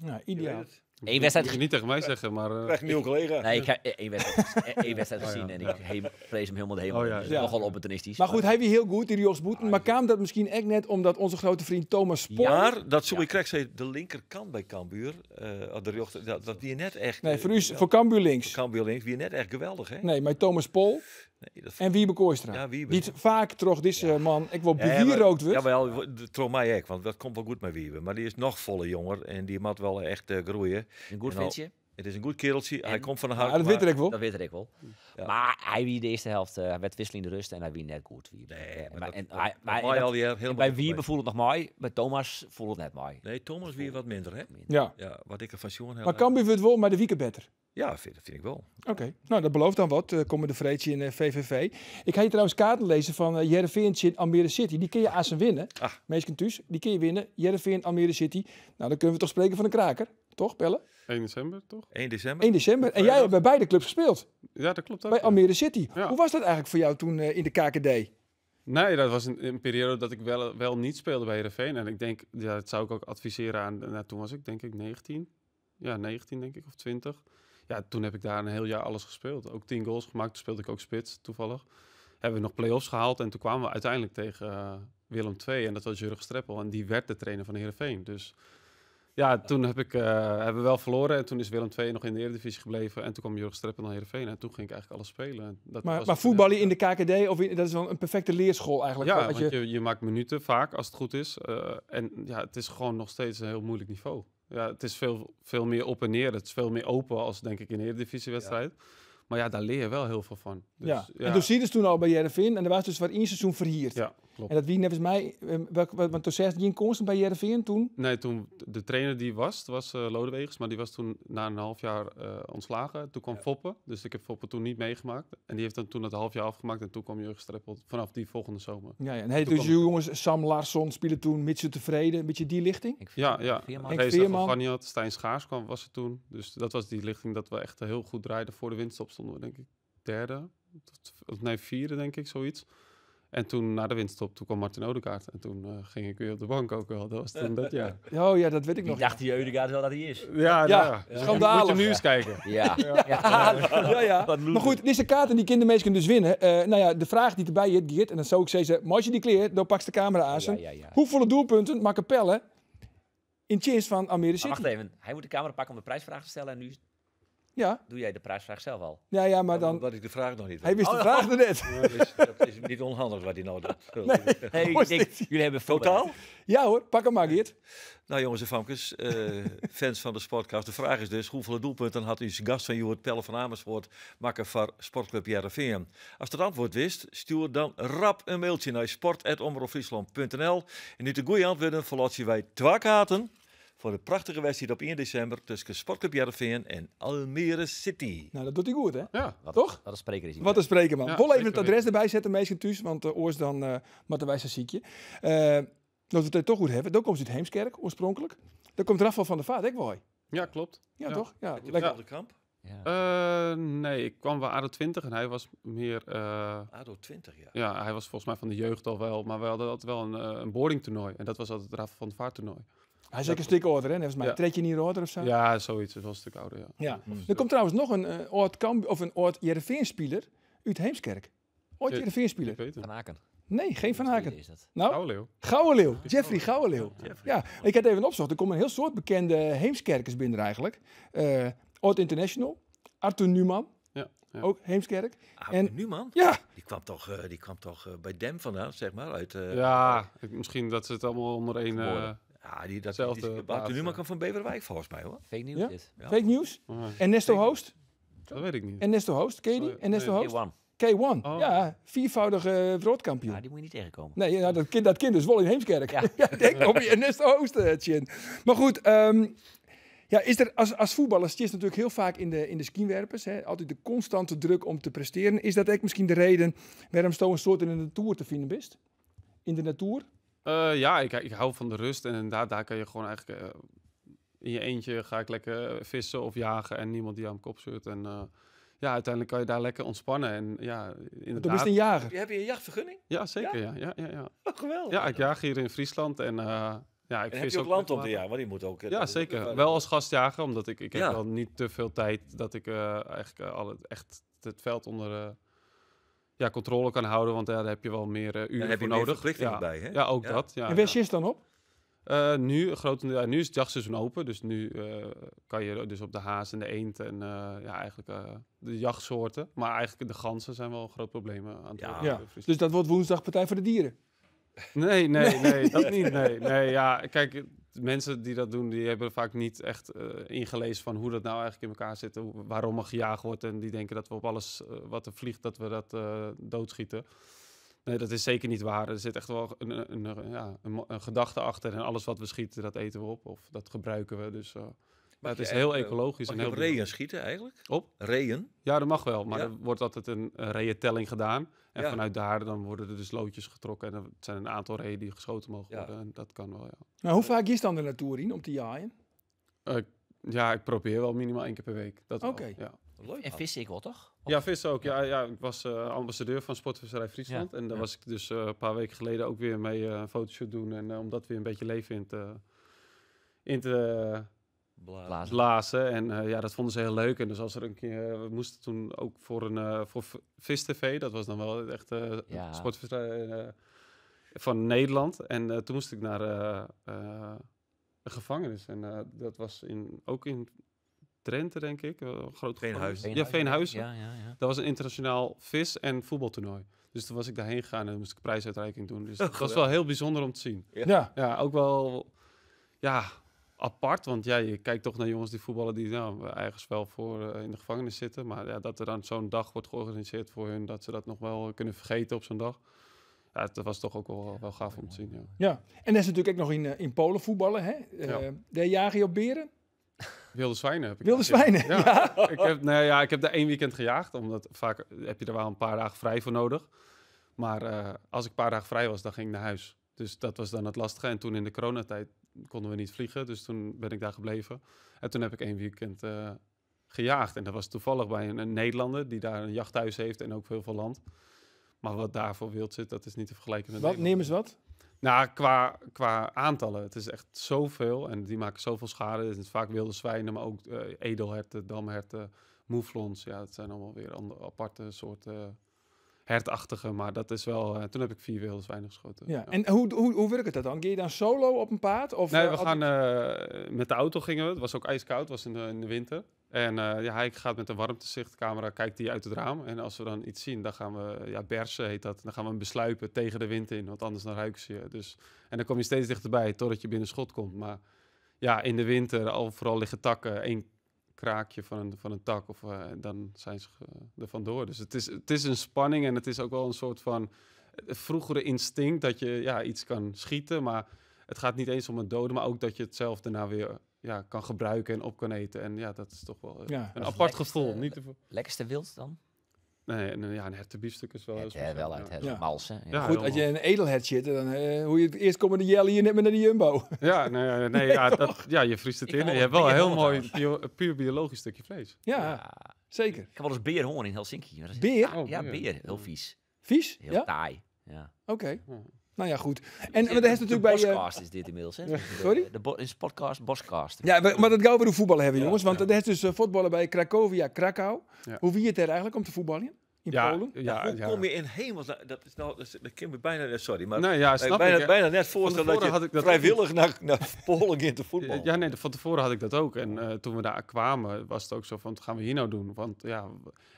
nou ideaal. Eén wedstrijd gezien. Niet tegen mij zeggen, maar... Uh... Krijg een collega. Nee, ik heb één wedstrijd, gezien oh en ik vrees hem helemaal de hemel. Oh, dus ja. Nogal opportunistisch. Maar goed, hij wie heel goed, die Jos Boeten. Ah, maar kwam dat misschien echt net omdat onze grote vriend Thomas Sport? Maar dat Zoe Krek zei, de linkerkant bij Cambuur, uh, de dat, die die net echt... Nee, voor, u, voor Cambuur links. Cambuur links, wie net echt geweldig, hè? Nee, maar Thomas Pol en Wiebe Kooistra. Ja, Wiebe. Die vaak toch deze eh, man, ik wil bewierookt ja, wordt. Dus. Jawel, trom mij ook, want dat komt wel goed met Wiebe. Maar die is nog volle jonger en die moet wel echt uh, groeien. Een goed ventje. Het is een goed kereltje. hij komt van de hart. Ah, dat weet ik wel. Dat weet ik wel. Maar hij wie de eerste helft, eh, hij werd de rust en hij wie net goed. Wie. Nee, maar, en, hij, al die en bij wie voelt het nog mooi, bij Thomas voelt het net mooi. Nee, Thomas wie wat minder, hè? Ja. ja. Wat ik er van Sjoen Maar kan het wel, maar de wieken beter. Ja, dat vind ik wel. Oké, nou dat belooft dan wat. Uh, komen de Vreetje in uh, eh, VVV. Ik ga je trouwens kaarten lezen van uh, Jereveen in Almere City. Die kun je aan winnen. Ah. Meesken thuis, die kun je winnen. Jereveen Almere City. Nou, dan kunnen we toch spreken van een kraker. Toch, Pelle? 1 december, toch? 1 december. 1 december. En jij hebt bij beide clubs gespeeld. Ja, dat klopt ook. Bij Almere City. Hoe was dat eigenlijk voor jou toen in de KKD? Nee, dat was een, periode dat ik wel, wel niet speelde bij Heerenveen. En ik denk, ja, dat zou ik ook adviseren aan... Nou, toen was ik denk ik 19. Ja, 19 denk ik, of 20 ja, toen heb ik daar een heel jaar alles gespeeld. Ook tien goals gemaakt. speelde ik ook spits, toevallig. Hebben we nog play-offs gehaald. En toen kwamen we uiteindelijk tegen eh, Willem II. En dat was Jurgen Streppel. En die werd de trainer van Heerenveen. Dus ja, toen heb ik, eh, hebben we wel verloren. En toen is Willem II nog in de Eredivisie gebleven. En toen kwam Jurgen Streppel naar Heerenveen. En toen ging ik eigenlijk alles spelen. Dat maar, maar voetballen in de KKD, of dat is wel een perfecte leerschool eigenlijk. Ja, want je... je... maakt minuten vaak, als het goed is. Eh, en ja, het is gewoon nog steeds een heel moeilijk niveau ja, het is veel, veel meer op en neer. Het is veel meer open als, denk ik, in de Eredivisiewedstrijd. Maar ja, daar leer je wel heel veel van. Dus, ja. ja. en toen zie je dus toen al bij Jerevin. En er was dus wat één seizoen verhierd. Ja, klopt. En dat wie net mij, ehm, want toen zei je constant bij Jerevin toen? Nee, toen de trainer die was, was uh, eh, Lodewegens, maar die was toen na een half jaar eh, ontslagen. Toen kwam ja. Foppen, dus ik heb Foppen toen niet meegemaakt. En die heeft dan toen het half jaar afgemaakt en toen kwam je Streppel vanaf die volgende zomer. Ja, ja. En hey, dus jongens, Sam Larsson speelde toen, je Tevreden, een beetje die lichting? Ik ja, ja. Veerman. Veerman. Stijn Schaars kwam, was er toen. Dus dat was die lichting dat we echt heel goed draaiden voor de winst op stonden we denk ik derde, of nee vierde denk ik, zoiets. En toen na de winststop, toen kwam Martin Odegaard. En toen eh, ging ik weer op de bank ook wel. Dat was toen dat jaar. Oh ja, dat weet ik nog. dacht die Odegaard wel dat hij is. Ja, ja. ja. ja. schandalig. Moet je nu kijken. Ja. Ja. Ja. Maar goed, deze kaart en die kindermees kunnen dus winnen. Uh, nou ja, de vraag die erbij zit, en dan zou ik zeggen, maak je die kleren, dan pakt de camera aan Hoeveel doelpunten maakt in cheers van Amerika ah, City? wacht even, hij moet de camera pakken om de prijsvraag te stellen en nu ja. Doe jij de prijsvraag zelf al? Ja, ja, maar dan... Wat ik de vraag nog niet Hij wist de oh, vraag nog net. dat is niet onhandig wat hij nou doet. Nee, jullie hebben Totaal? Ja hoor, pak hem maar, Geert. Nou jongens en famkes, eh, fans van de Sportcast. De vraag is dus, hoeveel doelpunten had uw gast van Joert Pelle van Amersfoort maken voor Sportclub Jarreveen? Als het antwoord wist, stuur dan rap een mailtje naar sport.omroepfriesland.nl. En nu de goede antwoorden verlaat je wij twee voor de prachtige wedstrijd op 1 december tussen Sportclub Jarveen en Almere City. Nou, dat doet hij goed, hè? Ja. Toch? Wat een spreker is hij. Wat een spreker, man. Ja, even het adres erbij zetten, meisje thuis, want uh, oors dan uh, eh, Mattenwijs ziekje. Uh, eh, dat we het toch goed hebben. Dan komt ze uit Heemskerk, oorspronkelijk. Dan komt Rafa van de Vaart, ik wel. Ja, klopt. Ja, toch? Ja, lekker. Ja. de kamp? Ja. nee, ik kwam wel ADO 20 en hij was meer... Uh, ADO 20, ja. Ja, hij was volgens mij van de jeugd al wel. Maar we hadden altijd wel een, uh, boardingtoernooi. En dat was altijd het Rafa van de Vaart toernooi. Hij is ook een stuk ouder, hè? Volgens mij. Ja. je niet ouder of zo? Ja, zoiets. Wel een stuk ouder, ja. ja. Hmm. Er komt trouwens nog een uh, of een oud Jereveen-speler uit Heemskerk. Ooit Jereveen-speler. Van Aken. Nee, geen Van Haken. Is dat? Nou, Gouwenleeuw. Jeffrey Gouwenleeuw. Ja, ja, ik had even opzocht. Er komen een heel soort bekende Heemskerkers binnen eigenlijk. Eh, Oort International, Arthur Numan. Ja, Ook Heemskerk. Arthur en, Numan? Ja. Die kwam toch, eh, die kwam toch bij Dem vandaan, zeg maar. Uit, ja, misschien dat ze het allemaal onder één... Ja, die, dat, Zelfde die, kan van Beverwijk volgens mij hoor. Fake nieuws. Dit. Ja. Fake nieuws. en Nesto Host. Dat weet ik niet. En Nesto Host, ken je die? En Nesto Host. K1. Ja, viervoudige wereldkampioen. Eh, ja, die moet je niet tegenkomen. Nee, dat, kind, dat kind is wel in Heemskerk. Ja. ja denk op je Nesto Host, Chin. Eh, maar goed, ehm, ja, is er als, als voetballers, het is natuurlijk heel vaak in de, in de skinwerpers hè, altijd de constante druk om te presteren. Is dat ook misschien de reden waarom zo'n soort in de natuur te vinden bent? In de natuur? Eh, ja, ik, ik hou van de rust en daar, daar kan je gewoon eigenlijk... Eh, in je eentje ga ik lekker eh, vissen of jagen en niemand die aan mijn kop zit. En ja, uiteindelijk kan je daar lekker ontspannen. En ja, inderdaad... Dan een jager. Heb je een jachtvergunning? Ja, zeker. Ja? Ja, ja, ja, oh, geweldig. Ja, ik jaag hier in Friesland en... Ja, ik en vis heb je ook, land om te jagen, maar die moet ook... Ja, zeker. Wel als gastjager, omdat ik, ik heb wel niet te veel tijd dat ik eigenlijk al het, echt het veld onder ja, controle kan houden. Want daar heb je wel meer eh, uren heb je voor nodig. verplichtingen bij, hè? Ja, ook dat. en je is dan op? Uh, nu, nu is het jachtseizoen open, dus nu eh, kan je dus op de haas en de eend en ja, eigenlijk de jachtsoorten. Maar eigenlijk de ganzen zijn wel een groot probleem aan het ja. ja. Dus dat wordt woensdag Partij voor de Dieren. Nee, nee, nee, dat niet. Nee, nee, ja, kijk, mensen die dat doen, die hebben vaak niet echt eh, ingelezen van hoe dat nou eigenlijk in elkaar zit, waarom er gejaagd wordt. En die denken dat we op alles eh, wat er vliegt, dat we dat eh, doodschieten. Nee, dat is zeker niet waar. Er zit echt wel een, een, ja, een, gedachte achter. En alles wat we schieten, dat eten we op of dat gebruiken we. Dus het is heel ecologisch. en heel op reën schieten eigenlijk? Op? Reën? Ja, dat mag wel. Maar er wordt altijd een reëntelling gedaan. En vanuit daar dan worden er dus loodjes getrokken. En er zijn een aantal reden die geschoten mogen worden. En dat kan wel, ja. Nou, hoe vaak is dan de naartoe, in om te jaaien? ja, ik probeer wel minimaal één keer per week. Oké. Ja. En vissen ik wel, toch? Ja, vissen ook. Ja, ja, ik was eh, ambassadeur van Sportvisserij Friesland. En daar was ik dus eh, een paar weken geleden ook weer mee eh, een fotoshoot doen. En om dat weer een beetje leven in te, in te blazen. blazen. En eh, ja, dat vonden ze heel leuk. En dus als er een keer, eh, we moesten toen ook voor een eh, voor Vis TV, dat was dan wel echt uh, ja. van Nederland. En toen moest ik naar een gevangenis. En dat was in, ook in Trente denk ik. groot Veenhuizen. Ja, Veenhuizen. Ja, ja, Dat was een internationaal vis- en voetbaltoernooi. Dus toen was ik daarheen gegaan en moest ik prijsuitreiking doen. Dus dat was wel heel bijzonder om te zien. Ja. ja, ook wel... Ja, apart. Want ja, je kijkt toch naar jongens die voetballen die nou, ergens wel voor eh, in de gevangenis zitten. Maar ja, dat er dan zo'n dag wordt georganiseerd voor hun, dat ze dat nog wel kunnen vergeten op zo'n dag. Ja, dat was toch ook wel, wel gaaf om te zien. Ja, ja. en dat is natuurlijk ook nog in, eh, in Polen voetballen. Hè? Eh, ja. de jagen je op beren? Wilde zwijnen heb ik. Wilde zwijnen? Ja. ik, heb, nou ja ik heb daar één weekend gejaagd, omdat vaak heb je er wel een paar dagen vrij voor nodig. Maar als ik een paar dagen vrij was, dan ging ik naar huis. Dus dat was dan het lastige. En toen in de coronatijd konden we niet vliegen. Dus toen ben ik daar gebleven. En toen heb ik één weekend eh, gejaagd. En dat was toevallig bij een, Nederlander die daar een jachthuis heeft en ook veel veel land. Maar wat daarvoor wild zit, dat is niet te vergelijken met. Wat nemen ze wat? Nou, qua, qua aantallen. Het is echt zoveel en die maken zoveel schade. Het is vaak wilde zwijnen, maar ook eh, edelherten, damherten, mouflons. Ja, het zijn allemaal weer andere, aparte soorten hertachtige. Maar dat is wel... Eh, toen heb ik vier wilders weinig geschoten. Ja. En hoe, hoe, hoe werkt het dan? Ga je dan solo op een paard? Of, nee, eh, we gaan... Eh, met de auto gingen we. Het was ook ijskoud. was in de, winter. En ja, hij gaat met een warmtezichtcamera, kijkt die uit het raam. En als we dan iets zien, dan gaan we, ja, bersen heet dat. Dan gaan we hem besluipen tegen de wind in, want anders dan ruiken ze je. Dus, en dan kom je steeds dichterbij, totdat je binnen schot komt. Maar ja, in de winter, overal liggen takken. één kraakje van een, van een tak. Of, uh, dan zijn ze er vandoor. Dus het is, het is een spanning en het is ook wel een soort van eh, vroegere instinct dat je ja, iets kan schieten. Maar het gaat niet eens om het doden, maar ook dat je het zelf daarna weer ja, kan gebruiken en op kan eten. En ja, dat is toch wel eh, een apart gevoel. Niet te... Lekkerste wild dan? Nee, en, eh, ja, een hertenbiefstuk is wel... Het, eh, wel uit het malsen. Goed, als je een edelhert zit, dan eh, hoe je het eerst komen de jelle hier net met naar die jumbo. Ja, nee, nee, ja, dat, ja, je vriest het in je hebt wel een heel mooi puur biologisch stukje vlees. Ja, zeker. Ik heb wel eens beer horen in Helsinki. Beer? Oh, ja, beer. Heel mm. vies. Vies? Heel taai, ja. Oké. Oh. Nou ja, goed. En dat heeft natuurlijk bij... Boscast eh, is dit inmiddels, hè? Sorry? De, de podcast Boscast. Ja, maar dat gaan we de voetballen hebben, jongens. Want dat is dus eh, voetballen bij Cracovia, Krakau. Hoe wie het er eigenlijk om te voetballen? ja, Ja, hoe kom je in hemels? Nou, dat is nou, dat, kan me bijna, sorry, maar nou, ja, snap bijna, bijna net voorstellen dat ik dat vrijwillig naar, naar Polen ging te voetballen Ja, nee, van tevoren had ik dat ook. En eh, toen we daar kwamen, was het ook zo van, wat gaan we hier nou doen? Want ja,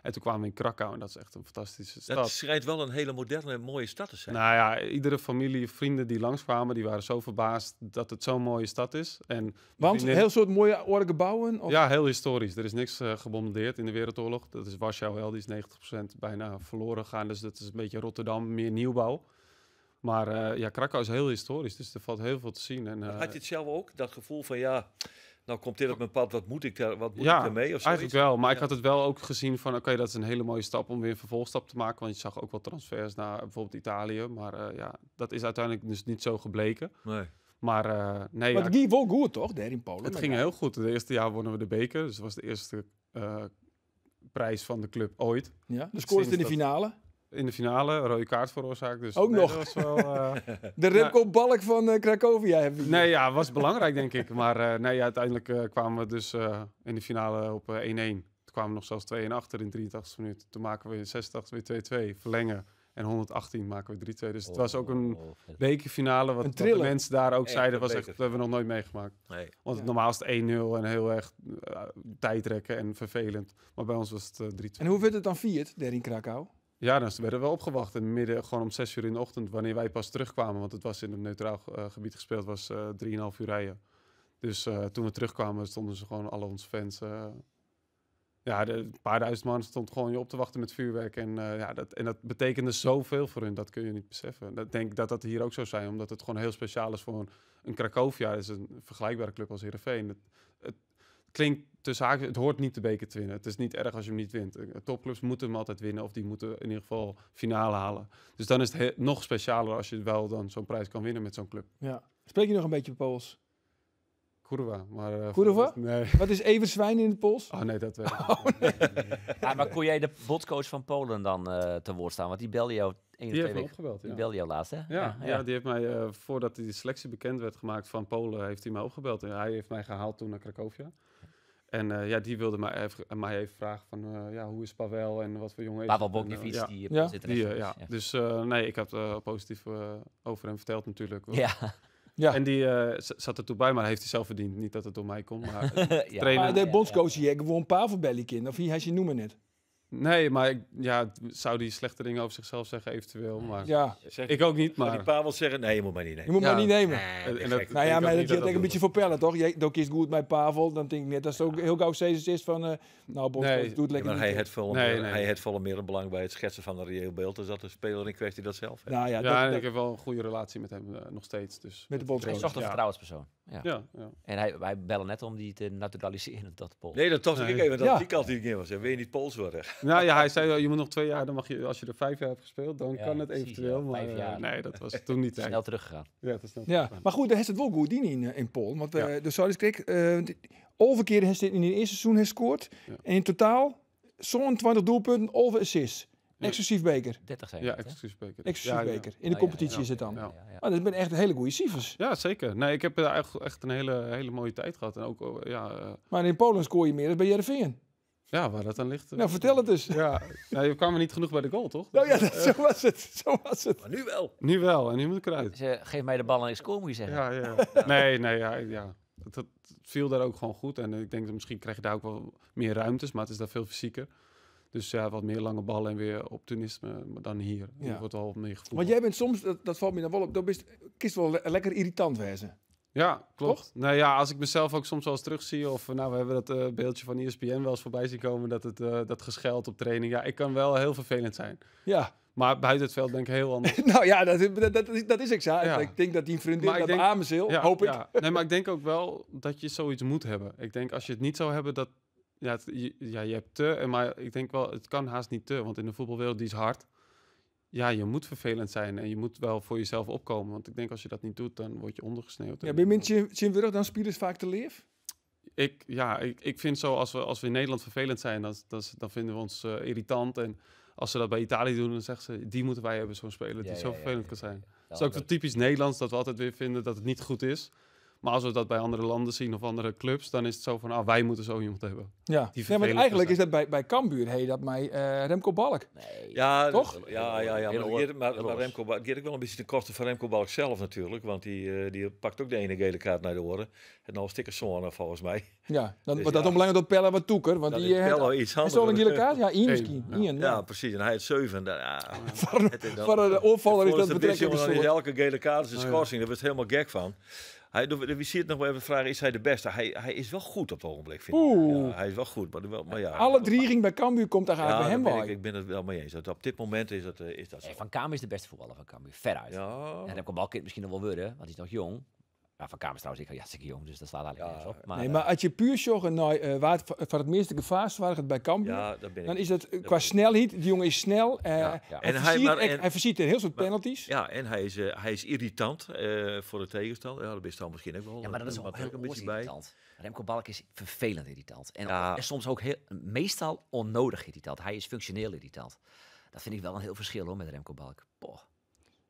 en toen kwamen we in Krakau en dat is echt een fantastische stad. Dat schijnt wel een hele moderne en mooie stad te zijn. Nou ja, iedere familie, vrienden die langskwamen, die waren zo verbaasd dat het zo'n mooie stad is. En Want een heel soort mooie orde gebouwen? Of? Ja, heel historisch. Er is niks eh, gebombardeerd in de Wereldoorlog. Dat is Warschau wel, die is 90% bijna verloren gaan Dus dat is een beetje Rotterdam, meer nieuwbouw. Maar eh, ja, Krakau is heel historisch, dus er valt heel veel te zien. En, eh, Had je het zelf ook, dat gevoel van ja, nou komt dit op mijn pad, wat moet ik, daar, wat moet ik ermee Of eigenlijk wel, maar ik had het wel ook gezien van oké, dat is een hele mooie stap om weer een vervolgstap te maken. Want je zag ook wel transfers naar eh, bijvoorbeeld Italië, maar ja, dat is uiteindelijk dus niet zo gebleken. Nee. Maar nee. Maar het ja, ging wel goed, toch? Daar in Polen. Het ging heel goed. Het eerste jaar wonnen we de beker. Dus het was de eerste prijs van de club ooit. Ja, de het in de finale. In de finale, rode kaart veroorzaakt. Dus ook nog. wel, eh, de Remco Balk van eh, Cracovia heb je Nee, ja, was belangrijk denk ik. Maar eh, nee, ja, uiteindelijk kwamen we dus in de finale op 1-1. Toen kwamen we nog zelfs 2-1 achter in 83 minuten. Toen maken we in 86 weer 2-2, verlengen. En 118 maken we 3-2. Dus het was ook een oh, oh, oh. bekerfinale. Wat, de mensen daar ook zeiden, was echt, dat hebben we nog nooit meegemaakt. Nee. Want normaal is het 1-0 en heel erg eh, tijdrekken en vervelend. Maar bij ons was het 3-2. Eh, en hoe werd het dan viert? daar in Krakau? Ja, dan werden we opgewacht. En midden, gewoon om 6 uur in de ochtend, wanneer wij pas terugkwamen. Want het was in een neutraal eh, gebied gespeeld, was 3,5 uur rijden. Dus toen we terugkwamen, stonden ze gewoon alle onze fans ja, de, een paar duizend man stond gewoon je op te wachten met vuurwerk. En, eh, ja, dat, en dat betekende zoveel voor hun, dat kun je niet beseffen. Ik denk dat dat hier ook zo zijn, omdat het gewoon heel speciaal is voor een, een Cracovia. is een vergelijkbare club als Heerenveen. Het, het klinkt tussen haakjes, het hoort niet de beker te winnen. Het is niet erg als je hem niet wint. Eh, topclubs moeten hem altijd winnen, of die moeten in ieder geval finale halen. Dus dan is het nog specialer als je wel dan zo'n prijs kan winnen met zo'n club. Ja. Spreek je nog een beetje Pools? Kurva. Maar, eh, Nee. Wat is even zwijn in het pols? Oh nee, dat wel. Oh, ah, maar kon jij de botcoach van Polen dan uh, te woord staan? Want die belde jou één die of twee opgebeld, Die belde jou laatst, hè? Ja, ja, ja. die heeft mij, uh, voordat die selectie bekend werd gemaakt van Polen, heeft hij mij opgebeld. En hij heeft mij gehaald toen naar Cracovia. En ja, die wilde mij even, mij even vragen van, ja, hoe is Pavel en wat voor jongen is Pavel Bogdanovic, die ja. zit ja. Dus nee, ik had positief over hem verteld natuurlijk. Ja. Ja. En die eh, zat er toen bij, maar heeft hij zelf verdiend. Niet dat het door mij komt, maar ja. Maar ah, de bondscoach, je gewoon Pavel Bellikin, of wie hij je noemen net. Nee, maar ik, ja, zou die slechte dingen over zichzelf zeggen eventueel. Maar ja. ik ook niet, maar... Die Pavel zeggen, nee, je moet mij niet nemen. Je moet mij niet nemen. Nee, en, en dat, nou ja, maar dat je een beetje voorpellen toch? Je, dan goed bij Pavel, dan denk ik net als het ook heel gauw steeds is van... Eh, nou, Bos, doet lekker Maar hij heeft volle, nee, Hij meer belang bij het schetsen van een reëel beeld... dus dat de speler in kwestie dat zelf heeft. Nou, ja, ja dat, en ik heb wel een goede relatie met hem eh, nog steeds. Dus met de bondscoach. Hij een vertrouwenspersoon. Ja. ja, En hij, wij bellen net om die te naturaliseren, dat Pools. Nee, dat toch nee. ik even, dat die kant die keer was. wil weet je niet Pools worden? Nou ja, hij zei, je moet nog twee jaar, dan mag je, als je er vijf jaar hebt gespeeld, dan kan het eventueel. maar eh, jaar. nee, dat was toen niet. snel teruggegaan. Ja, dat snel ja. maar goed, daar is het wel goed in, eh, in Pool. Want eh, de Saudis kreeg, uh, keer heeft hij in het eerste seizoen gescoord. En in totaal zo'n 20 doelpunten, over assists. Exclusief beker. 30 zijn Ja, exclusief beker. Exclusief beker. In de ah, competitie is het dan. Ja. Maar dat zijn echt hele goede cijfers. Ja, zeker. Nee, ik heb daar eh, echt, een hele, hele mooie tijd gehad. En ook, oh, ja, eh, Maar in Polen scoor je meer dan bij Jereveen. Ja, waar dat dan ligt. Eh, nou, vertel het dus. Ja, nou, je kwam er niet genoeg bij de goal, toch? Nou ja, zo was het. Zo was het. Maar nu wel. Nu wel, en nu moet ik eruit. Ze geef mij de bal en ik scoor, moet je zeggen. Ja, ja. Nee, nee, ja. ja. Dat, dat, viel daar ook gewoon goed. En ik denk, dat misschien krijg je daar ook wel meer ruimtes, maar het is daar veel fysieker. Dus ja, eh, wat meer lange ballen en weer optimisme dan hier. Ja. wordt al meer Want jij bent soms, dat, valt me dan wel op, dat bist, wel lekker irritant wijzen. Ja, klopt. Nou ja, als ik mezelf ook soms wel eens terugzie, of eh, nou, we hebben dat eh, beeldje van ESPN wel eens voorbij zien komen, dat het dat gescheld op training. Ja, ik kan wel heel vervelend zijn. Ja. Maar buiten het veld denk ik heel anders. nou ja, dat, dat, is, dat exact. Ik denk dat die vriendin dat aan me hoop ik. Nee, maar ik denk ook wel dat je zoiets moet hebben. Ik denk als je het niet zou hebben, dat, ja, je, ja, je hebt te, eh, maar ik denk wel, het kan haast niet te, want in de voetbalwereld die is hard. Ja, je moet vervelend zijn en je moet wel voor jezelf opkomen. Want ik denk als je dat niet doet, dan word je ondergesneeuwd. Ja, ben je zinwillig dan spelers vaak te leef? Ik, ja, ik, ik vind zo, als we, als we in Nederland vervelend zijn, dan, dan, dan vinden we ons eh, irritant. En als ze dat bij Italië doen, dan zeggen ze, die moeten wij hebben, zo'n speler die zo vervelend kan zijn. Dat is ook typisch Nederlands, dat we altijd weer vinden dat het niet goed is. Maar als we dat bij andere landen zien of andere clubs, dan is het zo van, ah, wij moeten zo iemand hebben. Ja, ja maar eigenlijk is dat bij, bij Cambuur, heet dat mij eh, Remco Balk. Nee. Ja, toch? Ja, ja, ja. Maar, maar, Remco Balk, ik wel een beetje de kosten van Remco Balk zelf natuurlijk, want die, eh, die pakt ook de ene gele kaart naar de oren. En nou dan stikkerzone volgens mij. Ja, dan, dus, dat ombelangt dat Pella wat toeker, want die... Eh, Pella iets handiger. Is een gele kaart? Ja, één misschien. Ja. precies. En hij heeft zeven. Ja, voor, de opvaller is dat betrekkelijk. Elke gele kaart is een oh, schorsing, daar was helemaal gek van. Hij, de het nog wel even vragen, is hij de beste? Hij, hij is wel goed op het ogenblik, vind Oeh. ik. Ja, hij is wel goed, maar, maar ja. Alle drie ging bij Cambuur, komt daar eigenlijk ja, bij hem bij. Ik, ik ben het wel mee eens. Dat op dit moment is dat, eh, is dat van Kamer is de beste voetballer van Cambuur, veruit. Ja. En dan komt Balke misschien nog wel worden, want hij is nog jong. Ja, van Kamer is trouwens ik ik jong, dus dat slaat eigenlijk ja. op. Maar, nee, maar eh, als je puur zorgt naar eh, waar het, het meeste gevaarst waar het bij Cambuur, dan is het eh, qua snelheid, die jongen is snel. ja. En, en hij, hij versiert heel soort penalties. ja, en hij is, hij is irritant voor de tegenstander. Ja, dat is dan misschien ook wel. Ja, maar dat is ook heel een beetje irritant. Bij. Remco Balk is vervelend irritant. En, en soms ook heel, meestal onnodig irritant. Hij is functioneel irritant. Dat vind ik wel een heel verschil hoor met Remco Balk. Boah.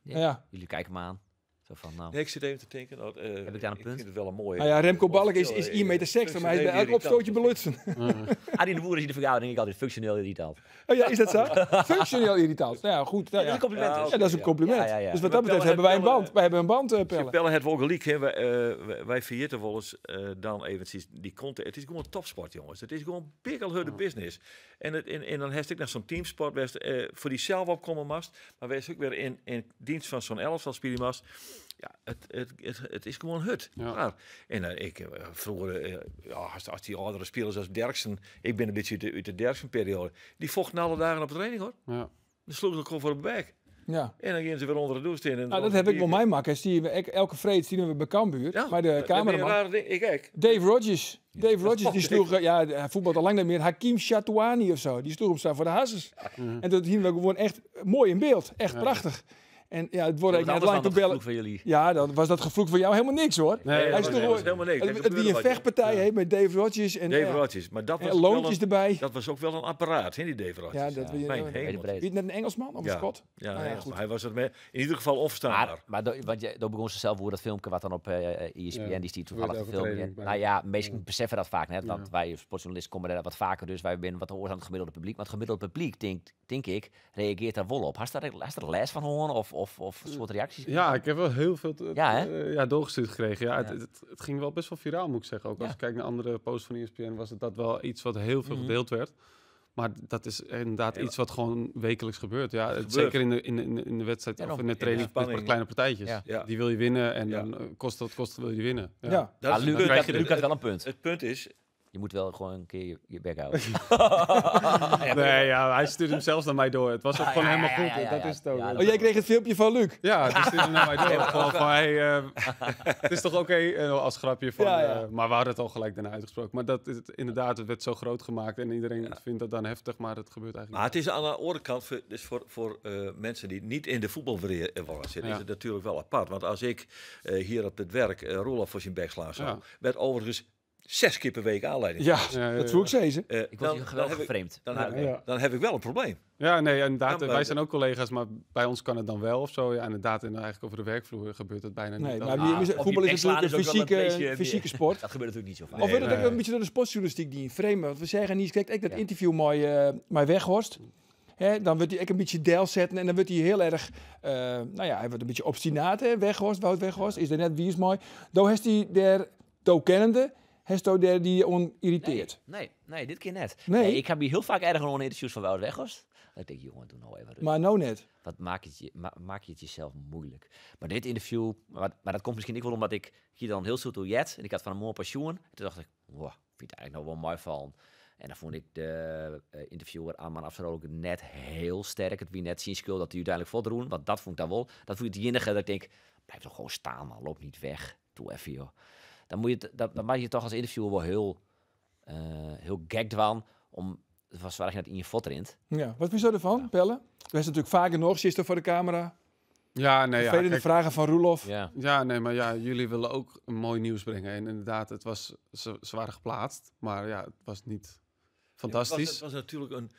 Ja, Jullie kijken me aan. Zo van, nou. ik zit even te denken. Eh, heb ik daar een punt? vind het wel een mooie. Nou ja, Remco Balk is, is 1,60 meter, maar hij is bij elk opstootje belutsen. Uh. Arie de Boer is in de vergadering ik altijd functioneel irritant. Oh ja, is dat zo? functioneel irritant. Nou ja, goed. Nou dat is een compliment. Dus. dat is een compliment. dus wat dat betreft hebben wij een band. Wij hebben een band, pellen. Eh, Pelle. het Wolgeliek. Eh, wij, wij vierten wel eens dan eventjes die content. Het is gewoon topsport, jongens. Het is gewoon biggelhurde business. En, het, en, en dan heb ik naar zo'n teamsport voor die zelf opkomen mast. Maar wij is ook weer in, in dienst van zo'n elftal mast. Ja, het, het, het, het is gewoon hut. Ja. En eh, ik eh, vroeger, eh, ja, als, die oudere spelers als Derksen, ik ben een beetje uit de, uit de Derksen-periode, die vochten alle dagen op training hoor. Ja. Dan sloeg ze gewoon voor de bek. Ja. En dan gingen ze weer onder de douche in. En ah, dat heb ik met mijn makkers. Die, elke vreed zien we bij Kambuurt. Ja, maar de cameraman. ik ook. Dave Rogers. Dave Rogers die sloeg, ja, hij voetbalt al lang niet meer. Hakim Chatouani of zo. Die sloeg hem staan voor de hazes. En dat hielden we gewoon echt mooi in beeld. Echt prachtig. En ja, het wordt eigenlijk net lang te bellen. Van jullie. Ja, dan was dat gevloek voor jou helemaal niks hoor. Nee, hij is toch helemaal niks. Het, die een vechtpartij ja. heeft met Dave Rodgers en Dave eh, maar dat eh, was loontjes erbij. Dat was ook wel een apparaat, hè, die Dave Rodgers. Ja, dat ja. Mijn nou- Net een Engelsman of een Scot? Ja, nou ja, goed. hij was er mee. In ieder geval opstaan Maar, maar want begon ze zelf hoe dat filmpje wat dan op ISP eh, e ESPN die stiet toevallig filmpje. Nou ja, meestal beseffen dat vaak net, want wij sportjournalisten komen daar wat vaker, dus wij zijn wat hoor aan het gemiddelde publiek. want het gemiddelde publiek, denk ik, reageert daar wel op. daar er les van horen of of, of soort reacties? Ja, ik heb wel heel veel eh, ja, eh, ja, doorgestuurd gekregen. Ja, Het, het, ging wel best wel viraal, moet ik zeggen. Ook als ik kijk naar andere posts van ESPN, was het dat wel iets wat heel veel mhm. gedeeld werd. Maar dat is inderdaad iets wat gewoon wekelijks gebeurt. Ja, Zeker in de, in, in, in de wedstrijd of in de training, kleine partijtjes. Die wil je winnen en dan eh, kost wat kost wil je winnen. Ja, dat, dat, is, dat Luc, wel een punt. Het punt is, je moet wel gewoon een keer je, je bek houden. nee, ja, hij stuurde hem zelfs naar mij door. Het was ook ah, gewoon helemaal goed. dat is het ook. oh, jij kreeg het filmpje van Luc? Ja, die stuurde naar mij door. van, eh, het is toch oké eh, als grapje van... Eh, maar we hadden het al gelijk daarna uitgesproken. Maar dat is inderdaad, het werd zo groot gemaakt. En iedereen vindt dat dan heftig, maar het gebeurt eigenlijk Maar het is aan de andere kant, voor, dus voor, voor mensen die niet in de voetbalwereld zitten... is het natuurlijk wel apart. Want als ik hier op het werk uh, voor zijn bek slaan zou... werd overigens zes keer per week aanleiding. Ja, dat voel ik steeds. Eh, ik word hier geweldig geframed. Dan, heb ik, dan heb ik wel een probleem. Ja, nee, inderdaad. wij zijn ook collega's, maar bij ons kan het dan wel of zo. Ja, inderdaad, en eigenlijk over de werkvloer gebeurt dat bijna niet. Nee, maar voetbal is een fysieke, eh, fysieke sport. dat gebeurt natuurlijk niet zo vaak. of dat een beetje door de sportjournalistiek die framen. Want we zeggen niet, kijk, ik dat interview mooi, eh, mooi weghorst. dan wordt hij echt een beetje deel zetten en dan wordt hij heel erg, nou ja, hij wordt een beetje obstinaat, hè, Weghorst, Wout Weghorst, is er net wie is mooi. Dan heeft hij daar, kennende, Hesto der die je irriteert. Nee, nee, dit keer net. Nee. ik heb hier heel vaak erger gewoon interviews van Wout Weghorst. Dat denk ik, jongen, doe nou even Maar nou net. Wat maak je, het maak je jezelf moeilijk? Maar dit interview, maar, dat komt misschien niet wel omdat ik hier dan heel zoet doe jet. En ik had van een mooi pensioen. Toen dacht ik, wow, vind het eigenlijk nog wel mooi van. En dan vond ik de uh, interviewer mijn Afsarolk net heel sterk. Het wie net zien skill dat hij uiteindelijk voldoen. Want dat vond ik dan wel. Dat vond ik het enige dat ik denk, blijf toch gewoon staan man, loop niet weg. Doe even joh dan, moet je dat, dan mag je toch als interviewer wel heel, uh, heel gek van om van zwaar je in je fot rint. Ja, wat vind je ervan, ja. Pelle? Er is natuurlijk vaker nog zitten voor de camera. Ja, nee, ja, vragen van Roelof. Ja. ja. nee, maar ja, jullie willen ook mooi nieuws brengen. En inderdaad, het was, ze, waren geplaatst, maar ja, het was niet fantastisch. het was natuurlijk een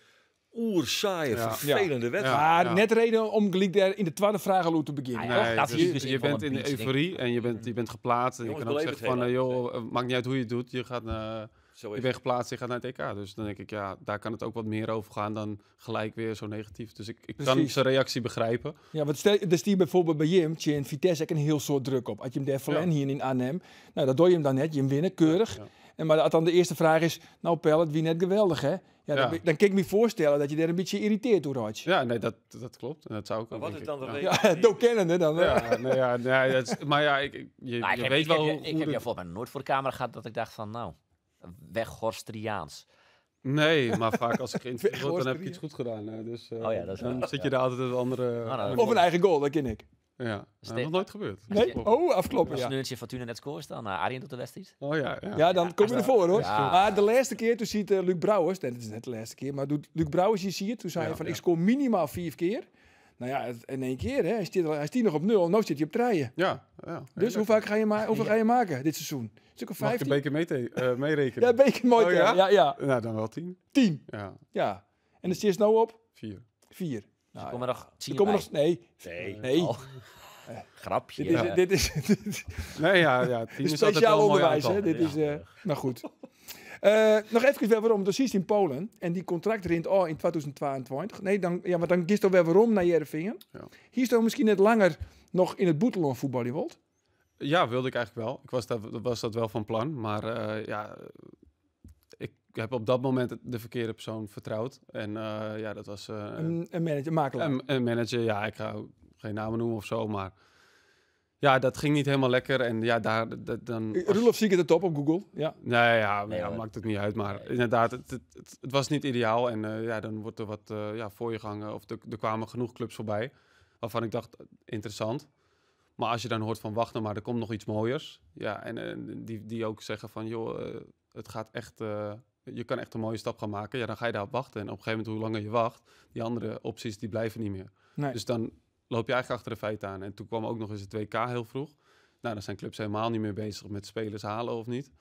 oerzaaie, vervelende ja. wedstrijd. Maar ja. net reden om daar in de tweede vragenloop te beginnen. Nee, dus dus je, je bent in de euforie en je bent, je bent geplaatst. En je kan ook zeggen van, eh, joh, maakt niet uit hoe je het doet. Je, gaat, Zo je bent geplaatst, je gaat naar het EK. Dus dan denk ik, ja, daar kan het ook wat meer over gaan dan gelijk weer zo negatief. Dus ik, ik kan zijn reactie begrijpen. Ja, want stel, dus die bijvoorbeeld bij Jim, in Vitesse, een heel soort druk op. Had je hem daar verlen hier in Arnhem, nou, dat doe je hem dan net. Je hem winnen, keurig. En maar dan de eerste vraag is, nou Pellet, wie net geweldig, hè? Ja, Dan, kan ik me voorstellen dat je daar een beetje irriteert door had. Ja, nee, dat, dat klopt. dat zou ook. Maar wat is dan de reden? Ja, kennen dan. Ja, nee, nou ja, nou maar ja, ik, je, nou, ik heb, weet wel hoe Ik heb je volgens mij nooit voor de camera gehad dat ik dacht van, nou, weg Nee, maar vaak als ik geïnterviewd word, dan heb ik iets goed gedaan. Dus, eh, oh ja, dan zit je daar altijd een andere... Ah, of een eigen goal, dat ken ik. Ja, dat is nog nooit gebeurd. Nee? Oh, afkloppen, Als ja. je Fortuna net scoort, dan uh, eh, Arjen tot de wedstrijd. Oh ja, ja. ja dan kom je ervoor, hoor. Maar ah, de laatste keer, toen ziet eh, Luc Brouwers, nee, dat is net de laatste keer, maar doet Luc Brouwers je ziet, toen zei hij van, ik scoor minimaal vier keer. Nou ja, in één keer, hè. Hij is hij nog op nul, nu zit je op treien. Ja, ja. Dus hoe vaak ga je, ma hoeveel ga je maken dit seizoen? Een stuk Mag ik een beker meerekenen? Uh, mee meerekenen. ja, beetje mooi. Oh, ja? ja? Nou, dan wel tien. Tien? Ja. ja. En dan zit je nou op? Vier. Vier nou, komen nog, ze nog nee. Nee. Oh, grapje. Dit is, dit is, nee, ja, ja, is speciaal onderwijs. Hè? Dit is, eh, nou goed. Eh, nog even wel waarom. Dus in Polen en die contract rint oh, in 2022. Nee, dan, ja, maar dan kiest weer waarom naar Jerevingen. Ja. Hier is dan misschien net langer nog in het Boetelon voetbal, Ja, wilde ik eigenlijk wel. Ik was, daar, was dat wel van plan. Maar eh, ja, heb op dat moment de verkeerde persoon vertrouwd. En eh, ja, dat was... Eh, een, een, manager, makelaar. Een, een manager, ja. Ik ga geen namen noemen of zo, maar ja, dat ging niet helemaal lekker. En ja, daar dat, dan. Eh, Rudolf zie ik het top op Google. Ja. Nee, ja, maakt het niet uit. Maar inderdaad, het, het, het, was niet ideaal. En ja, dan wordt er wat ja, voor je Of er, er, kwamen genoeg clubs voorbij. Waarvan ik dacht, interessant. Maar als je dan hoort van wachten, nou maar er komt nog iets mooiers. Ja, en, die, die ook zeggen van joh, het gaat echt je kan echt een mooie stap gaan maken. Ja, dan ga je daarop wachten. En op een gegeven moment, hoe langer je wacht, die andere opties, die blijven niet meer. Dus dan loop je eigenlijk achter de feiten aan. En toen kwam ook nog eens het WK heel vroeg. Nou, dan zijn clubs helemaal niet meer bezig met spelers halen of niet.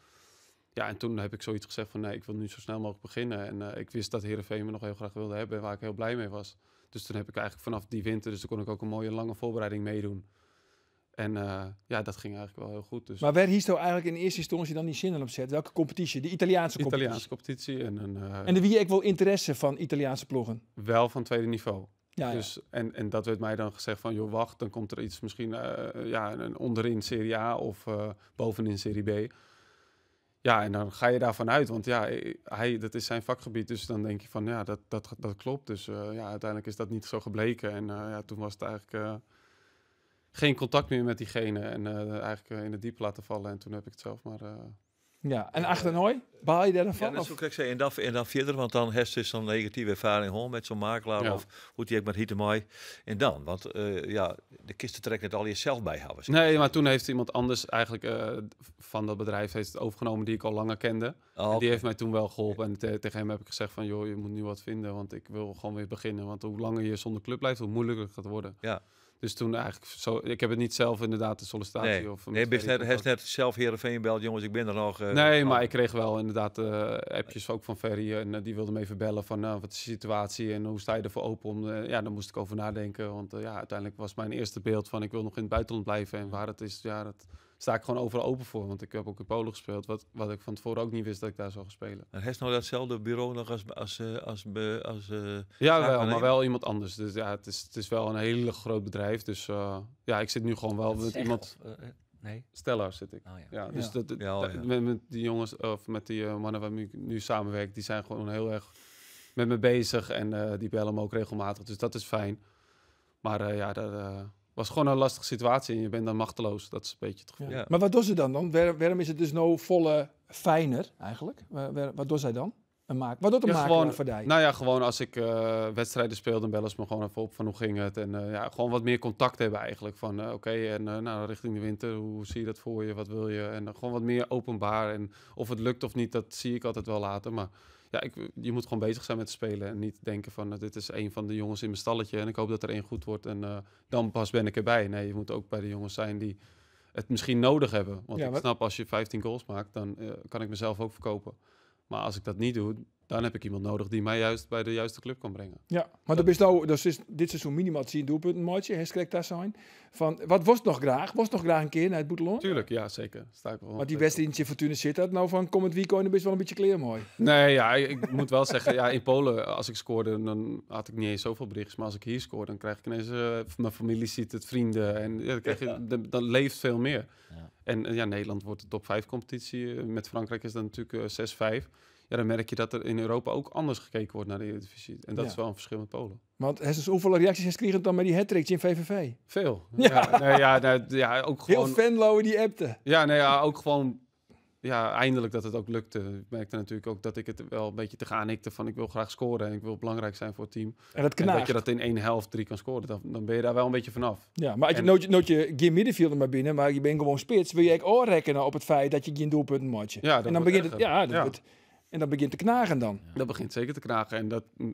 Ja, en toen heb ik zoiets gezegd van nee, ik wil nu zo snel mogelijk beginnen. En eh, ik wist dat Heerenveen me nog heel graag wilde hebben, waar ik heel blij mee was. Dus toen heb ik eigenlijk vanaf die winter, dus toen kon ik ook een mooie lange voorbereiding meedoen. En eh, ja, dat ging eigenlijk wel heel goed. Dus. Maar werd Histo eigenlijk in eerste instantie dan die zinnen opzet? Welke competitie? De Italiaanse competitie? Italiaanse competitie. En, eh, en de wie ik wel interesse van Italiaanse ploegen? Wel van tweede niveau. dus, En, en dat werd mij dan gezegd van, joh, wacht, dan komt er iets misschien eh, ja, een onderin Serie A of bovenin Serie B. Ja, en dan ga je daarvan uit, want ja, hij, dat is zijn vakgebied. Dus dan denk je van, ja, dat, dat, dat klopt. Dus ja, uiteindelijk is dat niet zo gebleken. En ja, toen was het eigenlijk geen contact meer met diegene. En eh, eigenlijk eh, in het diep laten vallen. En toen heb ik het zelf maar... Eh, ja, en Achternooi, baal je daarvan? Ja, dat is ik ze En dan, en dan verder, want dan heeft ze dus zo'n negatieve ervaring hoor, met zo'n makelaar of hoe die ik met Hietemai. En dan, want ja, de kisten trekken het al jezelf bij Nee, maar toen heeft iemand anders eigenlijk van dat bedrijf heeft het overgenomen die ik al langer kende. Ah, die heeft mij toen wel geholpen. En tegen hem heb ik gezegd van, joh, je moet nu wat vinden, want ik wil gewoon weer beginnen. Want hoe langer je zonder club blijft, hoe moeilijker het gaat worden. Ja. Dus toen eigenlijk, zo, ik heb het niet zelf inderdaad de sollicitatie. Nee, of nee heeft net, heeft net zelf Heerenveen gebeld, jongens, ik ben er nog. Eh, nee, maar ik kreeg wel inderdaad eh, appjes ook van Ferry en eh, die wilde me even bellen van wat is de situatie en hoe sta je ervoor open om, ja, daar moest ik over nadenken. Want ja, uiteindelijk was mijn eerste beeld van ik wil nog in het buitenland blijven en waar het is, ja, dat sta ik gewoon overal open voor. Want ik heb ook in Polen gespeeld, wat, wat ik van tevoren ook niet wist dat ik daar zou gaan spelen. En heeft nou datzelfde bureau nog als... als, eh, als, als, eh, ja, wel, maar wel iemand anders. Dus ja, het is, het is wel een hele groot bedrijf. Dus eh, ja, ik zit nu gewoon wel met iemand... Of, nee? zit ik. Oh, ja. dus Dat, oh, met, die jongens, of met die mannen waarmee ik nu samenwerk, die zijn gewoon heel erg met me bezig. En die bellen me ook regelmatig, dus dat is fijn. Maar ja, dat was gewoon een lastige situatie en je bent dan machteloos. Dat is een beetje het gevoel. Maar wat doen ze dan? dan? Waarom is het dus nou volle fijner eigenlijk? Wat doen zij dan? Een maak, wat doet een ja, gewoon, Nou ja, gewoon als ik eh, wedstrijden speel, dan bellen ze me gewoon even op van hoe ging het. En eh, ja, gewoon wat meer contact hebben eigenlijk. Van eh, oké, en nou, richting de winter, hoe zie je dat voor je? Wat wil je? En gewoon wat meer openbaar. En of het lukt of niet, dat zie ik altijd wel later. Maar ja, ik, je moet gewoon bezig zijn met spelen. En niet denken van, eh, dit is een van de jongens in mijn stalletje en ik hoop dat er één goed wordt en eh, dan pas ben ik erbij. Nee, je moet ook bij de jongens zijn die het misschien nodig hebben. Want ik snap, als je 15 goals maakt, dan eh, kan ik mezelf ook verkopen. Maar als ik dat niet doe, dan heb ik iemand nodig die mij juist bij de juiste club kan brengen. Ja, maar dat is nou, dat is dit seizoen minimaal zien doelpunten, maatje. Hij daar zijn. Van, wat was het nog graag? Was nog graag een keer naar het Boetelon? Tuurlijk, ja, zeker. Sta wel maar die wedstrijdje Fortuna zit dat nou van komend weekend best wel een beetje mooi. Nee, ja, ik moet wel zeggen, ja, in Polen, als ik scoorde, dan had ik niet eens zoveel berichtjes, Maar als ik hier scoor, dan krijg ik ineens, eh, mijn familie ziet het, vrienden. En ja, dan, leeft veel meer. Ja. En eh, ja, Nederland wordt de top 5 competitie. Eh, met Frankrijk is dat natuurlijk 6-5 ja, dan merk je dat er in Europa ook anders gekeken wordt naar de Eredivisie. En dat is wel een verschil met Polen. Want dus hoeveel reacties kreeg dan met die hat in VVV? Veel. Ja, ja, ja, ja ook gewoon... Heel Venlo die appte. Ja, nee, ja, ook gewoon... Ja, eindelijk dat het ook lukte. Ik merkte natuurlijk ook dat ik het wel een beetje gaan ikte van... ik wil graag scoren en ik wil belangrijk zijn voor het team. En dat dat je dat in één helft drie kan scoren, dan, dan ben je daar wel een beetje vanaf. Ja, maar als je en... je game middenvelder maar binnen, maar je bent gewoon spits... wil je ook rekenen op het feit dat je geen doelpunten maakt. Ja, en dan begint het... Ja, dat wordt... En dat begint te knagen dan. Dat begint zeker te knagen. En dat, mm,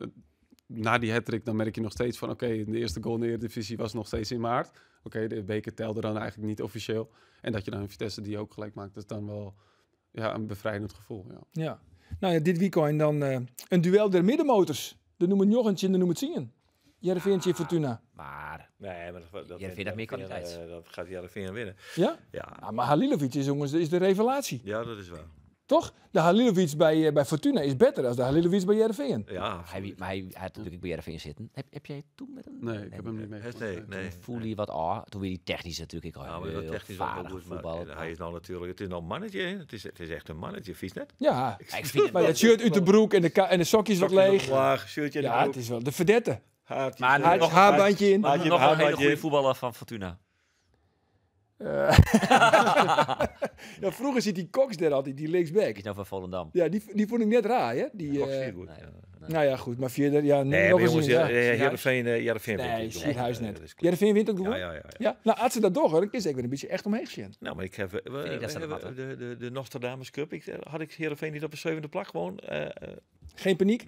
na die hattrick dan merk je nog steeds van... oké, de eerste goal in de Eredivisie was nog steeds in maart. Oké, de beker telde dan eigenlijk niet officieel. En dat je dan een Vitesse die ook gelijk maakt... dat is dan wel ja, een bevrijdend gevoel. Ja. ja. Nou ja, dit weekend dan eh, een duel der middenmotors. De noemen Jochentje en de noemen Zingen. Jereveen ah, Fortuna. Maar, nee, maar dat, dat, Jereveen heeft meer eh, dat gaat Jereveen winnen. Ja? Ja. Ah, maar Halilovic is, jongens, is de revelatie. Ja, dat is wel. Toch? De Halilovic bij, eh, bij Fortuna is beter dan de Halilovic bij Jereveen. Ja, hij, maar hij, hij had natuurlijk bij Jereveen zitten. Heb, heb jij toen met hem? Nee, ik heb hem niet mee. Nee, nee. Voel je wat ah, toen weer die technisch natuurlijk. Ik nou, heel technisch goed, voetbal. hij is nou natuurlijk, het is nou een mannetje. Het is, het is echt een mannetje, vies net. Ja, ik vind maar dat shirt uit de broek en de, en de sokjes wat leeg. ja, het is wel de verdette. nog maar haarbandje in. Maar nog een hele goede voetballer van Fortuna. Eh. ja, vroeger zit die Cox er altijd, die linksback. Die is nou van Volendam. Ja, die, die vond ik net raar, hè? Die, Cox uh, goed. Nou ja, nee. nou ja, goed. Maar verder, ja, nee, nog eens. Ja, eh, Heerenveen uh, Heerenveen nee, wint ook. Nee, huis net. Heerenveen wint ook goed? Ja, ja, ja, ja. Nou, als ze dat door, dan is ik weer een beetje echt omheen gezien. Nou, maar ik heb de, de, de Nostradamus Cup. Ik, had ik Heerenveen niet op een zevende plak gewoon... Geen paniek?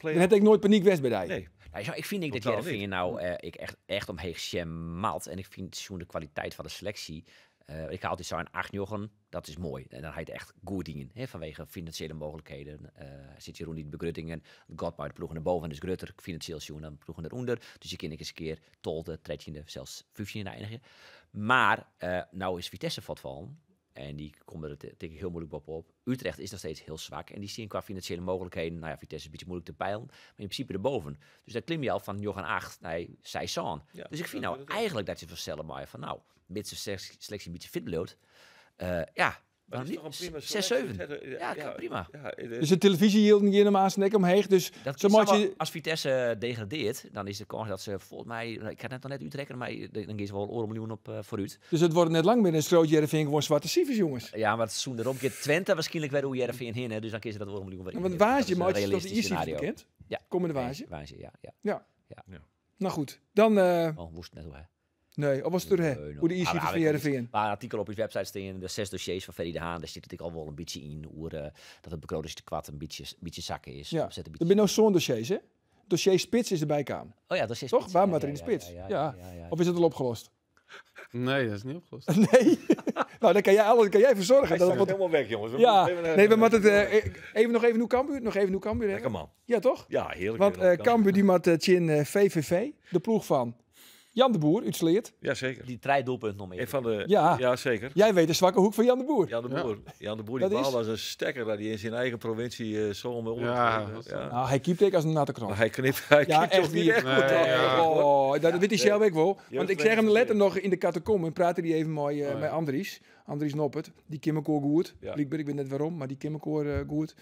Dan ik nooit paniek west bij Nee. Nou, ik vind ik dat jij vind je nou hm. eh, ik echt, echt omheen gemat. En ik vind de kwaliteit van de selectie. Eh, ik haal dus zo aan Achtjochen, dat is mooi. En dan heet echt goed dingen, hè, vanwege financiële mogelijkheden. Uh, zit Jeroen niet begruttingen, maar de ploegen naar boven, dus Grutter, financieel zien dan ploegen eronder onder. Dus je kan eens een keer tolde, Tredje, zelfs de eindigen. Maar uh, nou is Vitesse van en die komen er denk ik heel moeilijk bovenop. op. Utrecht is nog steeds heel zwak. En die zien qua financiële mogelijkheden, nou ja, Vitesse is een beetje moeilijk te peilen. Maar in principe erboven. Dus daar klim je al van Johan 8 naar Saison. dus ik vind nou eigenlijk dat je van Sellemaier van nou, mits de selectie een beetje fit eh, ja, maar is toch een prima 6-7. Ja, prima. Ja, Dus de televisie hield niet helemaal aan nek omheen. Dus Als Vitesse eh, degradeert, dan is de kans dat ze volgens mij... Ik had net al net Utrecht, maar dan ze wel een miljoen op uh, vooruit. Dus het wordt net lang binnen een stroot in gewoon zwarte sievers, jongens. Ja, maar het seizoen erop keer Twente waarschijnlijk weer hoe in heen. Dus dan kiezen dat wel een miljoen weer in. Want Waasje, maar mocht dat is toch de bekend? Ja. Komende Waasje? Waasje, ja. Ja. ja. ja. Nou goed, dan... Eh, oh, woest net hoor. Nee, of was het er hè? hoe de IC van ah, Heerenveen. Maar artikel op je website in. de zes dossiers van Ferry de Haan. Daar zit natuurlijk al wel een beetje in. Hoe eh, dat het bekroonde kwad een beetje, beetje zakken is. Ja. Beetje... Er zijn nou zo'n dossiers hè? Dossier spits is erbij kwam. Oh ja, dossier spits. Toch? Waarom ja, er in de spits? Ja, Of is het al opgelost? Nee, dat is niet opgelost. nee. nou, dan kan jij, alles, kan jij verzorgen. Dat is helemaal weg, jongens. ja. nee, we moeten het, eh, eh, even nog even hoe Cambuur, nog even hoe Cambuur. Lekker man. Ja, toch? Ja, heerlijk. Want Cambuur die maakt Chin VVV, de ploeg van Jan de Boer, Ja zeker. Die treidoelpunt nog meer. de, ja. ja. zeker. Jij weet de zwakke hoek van Jan de Boer. Jan de Boer, Jan de Boer die bal was een stekker dat hij in zijn eigen provincie uh, zo om ja, ja. Nou, hij keepte ik als een natte krant. hij knipt, hij ja, echt niet echt nee, goed. Oh, dat weet hij ook wel. Want ik zeg hem letter nog in de catacombe en praatte die even mooi eh, met Andries. Andries Noppert, die kim ik goed. Ik weet net waarom, maar die kim ik eh, goed.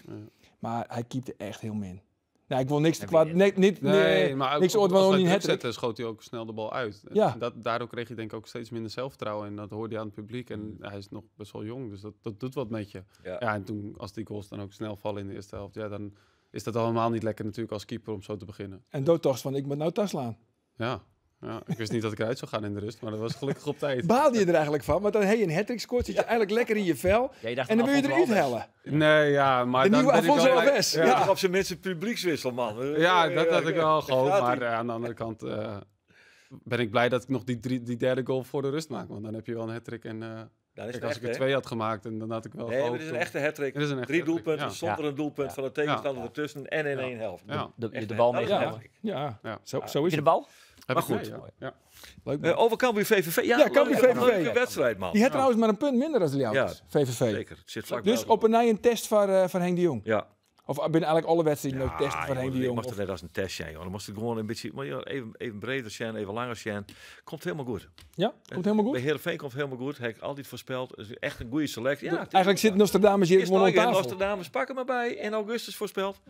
Maar hij keepte echt heel min. Nou, ik wil niks te kwaad. Nee, niet, nee, nee, maar niks ooit wel niet het zetten, schoot hij ook snel de bal uit. Ja. dat, daardoor kreeg hij denk ik ook steeds minder zelfvertrouwen. En dat hoorde hij aan het publiek. En hmm. hij is nog best wel jong, dus dat, doet wat met je. Ja. en toen, als die goals dan ook snel vallen in de eerste helft, ja, dan is dat allemaal niet lekker natuurlijk als keeper om zo te beginnen. En dus. van, ik moet nou thuis slaan. Ja. Ja, ik wist niet dat ik eruit zou gaan in de rust, maar dat was gelukkig op tijd. Baalde je er eigenlijk van? Want dan heb je een hat scoort, zit je eigenlijk lekker in je vel. Ja, je dacht en dan wil je eruit hellen. Nee, ja, maar de dan nieuwe ben Alfonso ik Alves. Ja. op zijn mensen publiekswissel, man. Ja, dat had ik wel gehoopt. Maar eh, aan de andere kant eh, ben ik blij dat ik nog die, drie, die derde goal voor de rust maak. Want dan heb je wel een hat en... Eh, dan is Kijk, als ik er twee had gemaakt, en dan had ik wel... Nee, dit is een echte hat-trick. Drie doelpunten ja. zonder een doelpunt van de tegenstander ertussen en in één helft. De, de, de, bal oh, mee. Ja, zo, zo is het. de bal? Maar goed. Ja. Leuk uh, over Cambuur VVV. Ja, ja Cambuur VVV. Leuke wedstrijd, man. Die had trouwens maar een punt minder als de VVV. Zeker. zit vlakbij dus op een nij een test van, eh, van Henk de Jong. Ja. Of eh, binnen eigenlijk alle wedstrijden ja, ook testen die jongen. de mocht het net als een test zijn. Joh. Dan moest het gewoon een beetje maar even, even breder zijn, even langer zijn. Komt helemaal goed. Ja, komt helemaal goed? De hele Veen komt helemaal goed. Hij ik altijd voorspeld. Is echt een goede selectie. Ja, eigenlijk zit Nostradamus hier gewoon op tafel. Nostradamus, pak hem maar bij. In augustus voorspeld.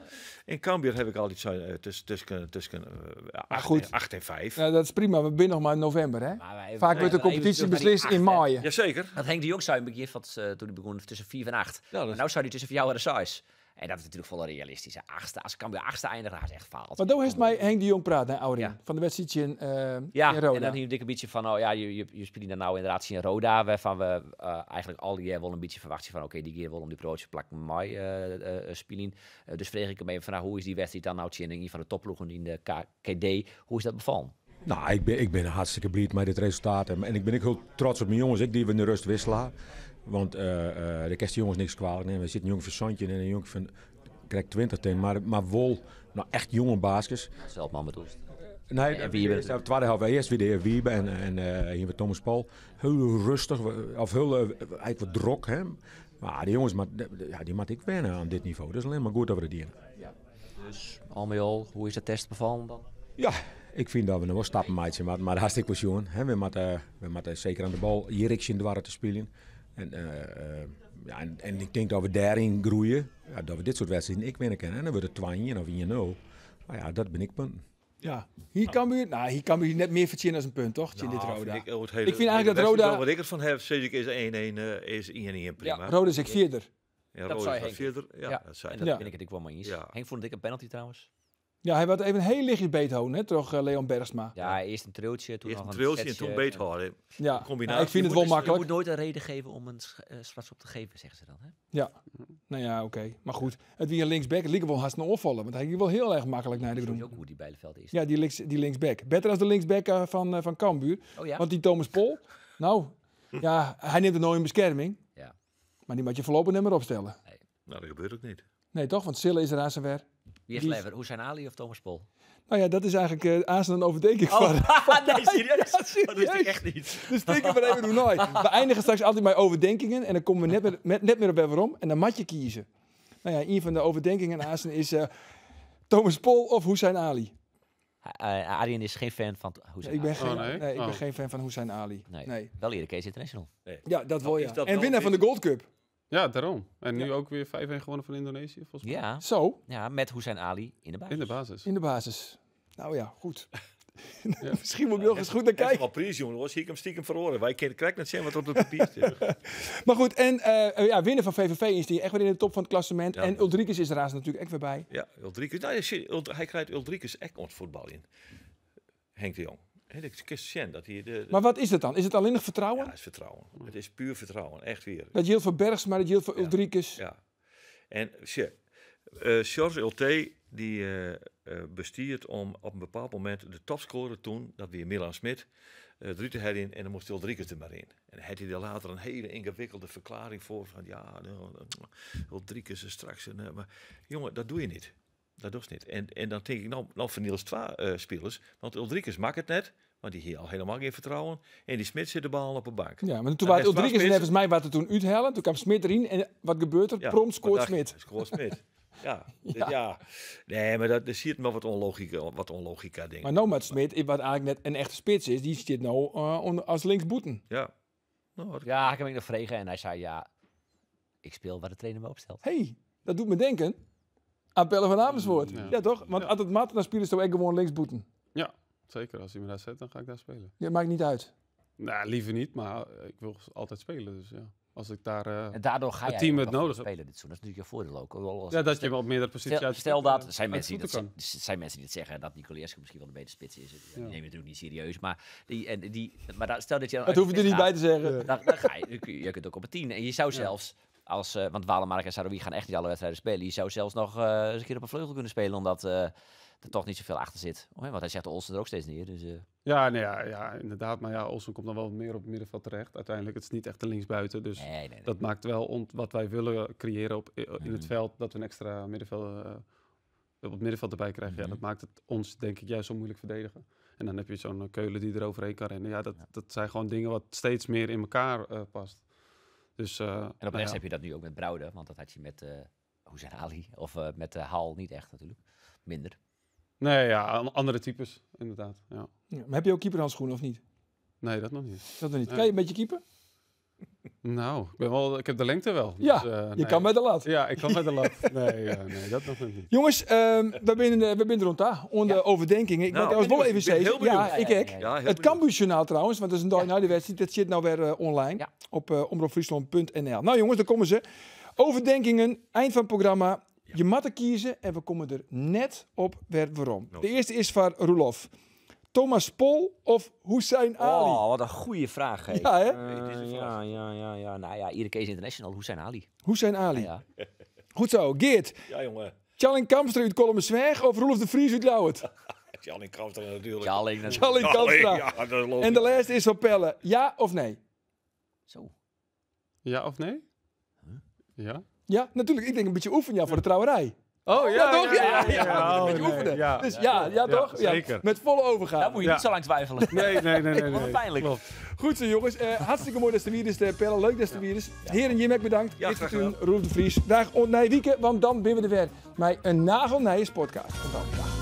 In Cambuur heb ik altijd zo eh, tussen, tussen, tussen uh, 8, en 5. Ja, dat is prima. We binnen nog maar in november. Hè? Vaak wordt de competitie beslist in maai. Jazeker. Dat Henk de Jong zijn begin van, eh, toen hij begon tussen 4 en 8. Nou zou hij tussen jou en 6. En dat is natuurlijk volle realistische. Achtste, als Cambuur achtste eindigen, dat is echt faalt. Maar toen heeft mij Henk de Jong praat naar Ja. Van de wedstrijd eh, in, ja, en dan hier een beetje van, oh ja, je, je, je dan nou inderdaad in Roda. Waarvan we eh, eigenlijk al die jaren wel een beetje verwachten van, oké, die keer wel om die broodje plak mij uh, eh, spelen. dus vroeg ik hem even van, nou, hoe is die wedstrijd dan nou in van de topploegen in de KKD? Hoe is dat bevallen? Nou, ik ben, ik ben hartstikke blij met dit resultaat. En ik ben ook heel trots op mijn jongens. Ik die we in de rust wisselen. Want eh, eh, de kerst jongens niks kwalijk nemen. we zitten een jongen van Santje en een jongen van krijg 20 Maar, maar Wol, nou echt jonge baskers. Dat bedoeld. Nee, en wie is het tweede helft eerst weer de heer Wiebe en, eh, hier met Thomas Paul. Heel rustig, of heel eigenlijk wat drok. Hè? Maar die jongens, maar, ja, die moet ik wennen aan dit niveau. Dat is alleen maar goed dat we dat Ja. Dus al al, hoe is de test bevallen dan? Ja, ik vind dat we nog wel stappen maken, maar, maar hartstikke jongen. We moeten zeker aan de bal hier in de te spelen. En, eh, eh, ja, en, en, ik denk dat we daarin groeien. Ja, dat we dit soort wedstrijden ik winnen kennen. En dan wordt het 2 en of 1 0. Nou ja, dat ben ik punt. Ja, hier kan u, nou, hier kan u net meer verdienen als een punt, toch? in dit nou, Roda. Oh, ik, het hele, ik vind eigenlijk dat Roda... Wat ik ervan heb, zeg ik, is 1-1 eh, is 1-1 prima. Ja, Roda is ik vierder. Ja, dat Roda is vierder. Ja, dat zei En dat ben ik het ik wel maar eens. Henk, vond ik een penalty trouwens? Ja, hij werd even heel lichtjes beethoven, hè, toch, eh, Leon Bergsma. Ja, eerst een treultje toen een triltje en toen eh, beethoven. Ja, combinatie. Nou, ik vind je het wel dus- makkelijk. Je moet nooit een reden geven om een uh, straks eh, op te geven, zeggen ze dan. Hè? Ja, nou ja, oké. Maar goed, het wie een linksback, het wel hartstikke opvallen. Want hij ging wel heel erg makkelijk naar de weet ook hoe die veld is. Ja, die, links, die linksback. Beter als de linksback van, van Kambuur. Oh, ja? Want die Thomas Pol, nou, ja, hij neemt er nooit in bescherming. Ja. Maar die moet je voorlopig niet meer opstellen. Nee. Nou, dat gebeurt ook niet. Nee, toch? Want Sille is er aan zijn ver. Wie is lever? zijn Ali of Thomas Pol? Nou ja, dat is eigenlijk uh, eh, Azen overdenking oh, van. nee, serieus? dat is echt niet. Dus denken we even doen nooit. We eindigen straks altijd bij overdenkingen en dan komen we net, met, net meer op bij waarom. En dan matje je kiezen. Nou ja, een van de overdenkingen aan is eh, Thomas Pol of zijn Ali. Uh, is geen fan van Ali. ik ben Geen, oh, nee? ik ben oh. geen fan van Hoesijn Ali. Nee. Wel eerder Kees International. Nee. Ja, dat wil je. Ja. En winnaar van de Gold Cup. Ja, daarom. En nu ook weer 5-1 gewonnen van Indonesië, volgens mij. Ja. Zo. Ja, met Hussein Ali in de basis. In de basis. In de basis. Nou ja, goed. ja. Misschien moet ik nog eens goed naar kijken. Het is wel prijs, Zie ik hem stiekem verloren. Wij krijg net zien wat op het papier zit. maar goed, en eh, ja, winnen van VVV is die echt weer in de top van het klassement. En Ulrikus is er natuurlijk echt weer bij. Ja, Ulrikus. Nou, hij krijgt Ulrikus echt ons voetbal in. Henk de Jong dat de, Maar wat is het dan? Is het alleen nog vertrouwen? Ja, het is vertrouwen. Het is puur vertrouwen, echt weer. Dat heel voor Bergs, maar dat heel voor Ulrikes. Ja. ja. En uh, Georges Ulte, die uh, om op een bepaald moment de topscorer toen, dat weer Milan Smit, uh, Druten herin en dan moest Ulrikes er maar in. En had hij er later een hele ingewikkelde verklaring voor van ja, nou, Ulrikes is straks een... maar jongen, dat doe je niet dat doet niet. En, en dan denk ik, nou, nou niels twee eh, spelers. Want Ulrikus maakt het net. Want die heeft al helemaal geen vertrouwen. En die Smit zit de bal op een bank. Ja, maar toen was Ulrikus en volgens mij wat het toen uithellen. Toen kwam Smit erin. En wat gebeurt er? Ja, scoort Smit. Scoort Smit. Ja, ja. ja. Nee, maar dat, dat ziet maar wat onlogica, wat onlogica dingen. Maar nou met Smit, wat eigenlijk net een echte spits is, die zit nou eh, als linksboeten. Ja. Nou, ja, ik heb hem nog vregen en hij zei ja, ik speel waar de trainer me opstelt. hey, dat doet me denken aan Pelle van Amersfoort. Ja, ja toch? Want als het mat, dan spelen ze toch echt gewoon linksboeten. Ja, zeker. Als hij me daar zet, dan ga ik daar spelen. Ja, maakt niet uit. Nou, liever niet, maar eh, ik wil altijd spelen. Dus ja. Als ik daar eh, en daardoor ga het team het nodig spelen dit seizoen. Dat is natuurlijk je voordeel ook. ja, dat je wel op meerdere posities stel, stel eh, dat, zijn, mensen die dat zijn mensen die dat zeggen, dat misschien wel de betere spits is. Die nemen neem je natuurlijk niet serieus. Maar, die, en, die, maar dat stel dat je... Het dat hoef je er niet bij te zeggen. dan ga je, je kunt ook op het team En je zou zelfs als, eh, want Walemark en Saroui gaan echt niet alle wedstrijden spelen. Je zou zelfs nog eh, eens een keer op een vleugel kunnen spelen, omdat eh, er toch niet zoveel achter zit. Oh want hij zegt Olsen er ook steeds neer. Dus, ja, ja, ja, inderdaad. Maar ja, Olsen komt dan wel meer op het middenveld terecht. Uiteindelijk, het is niet echt de linksbuiten. Dus dat maakt wel wat wij willen creëren op, in het mhm. veld, dat we een extra middenveld op het middenveld erbij krijgen. Ja, mhm. dat maakt het ons denk ik juist zo moeilijk verdedigen. En dan heb je zo'n keulen die er overheen kan rennen. Ja, dat, dat zijn gewoon dingen wat steeds meer in elkaar past. Dus, eh, en op nou rechts heb je dat nu ook met Brouwde, want dat had je met uh, Ali of eh, met de Haal niet echt natuurlijk. Minder. Nee, ja, andere types inderdaad. Ja. ja maar heb je ook keeperhandschoenen of niet? Nee, dat nog niet. Dat nog niet. Kan je een beetje keeper? Nou, ik, ben wel, ik heb de lengte wel. Dus, ja, eh, je kan met de lat. Ja, ik kan met de lat. nee, eh, nee dat nog niet. Jongens, we, ehm, zijn, we binnen rond daar, onder overdenkingen. Ik nou, ben wel even zeggen. Ja, ik ook. het Cambuurjournaal trouwens, want dat is een de wedstrijd. Dat zit nou weer eh, online op omroepfriesland.nl. Nou jongens, daar komen ze. Overdenkingen, eind van het programma. Je matten kiezen en we komen er net op waarom. De eerste is van Roelof. Thomas Pol of Hussein oh, Ali? Oh, wat een goede vraag. Ja, hè? Eh, ja, ja, ja, ja. Nou ja, iedere Kees international. Hussein Ali. Hussein Ali. Ja, Goed zo. Geert. Ja, jongen. Challenge Kamster uit zwerg of Rolf de Vries uit het. Chalin Kamster natuurlijk. Chalin. Chalin en de laatste is op Pelle. Ja of nee? Zo. Ja of nee? Ja. Ja, natuurlijk. Ik denk een beetje oefen voor de trouwerij. Oh ja, toch? Ja, ja, Een beetje oh, oefenen. Dus ja, ja toch? Zeker. Met volle overgaan. Daar moet je niet zo lang twijfelen. Nee, nee, nee. nee, nee. Pijnlijk. Goed zo, jongens. Eh, hartstikke mooi dat je de Pelle. Leuk des je Heer Heren Jimek bedankt. Ja, gedaan. Roel de Vries. Dag ontnij oh, Wieken, want dan binnen we de weer. Maar een eh, nagelnijers podcast. Tot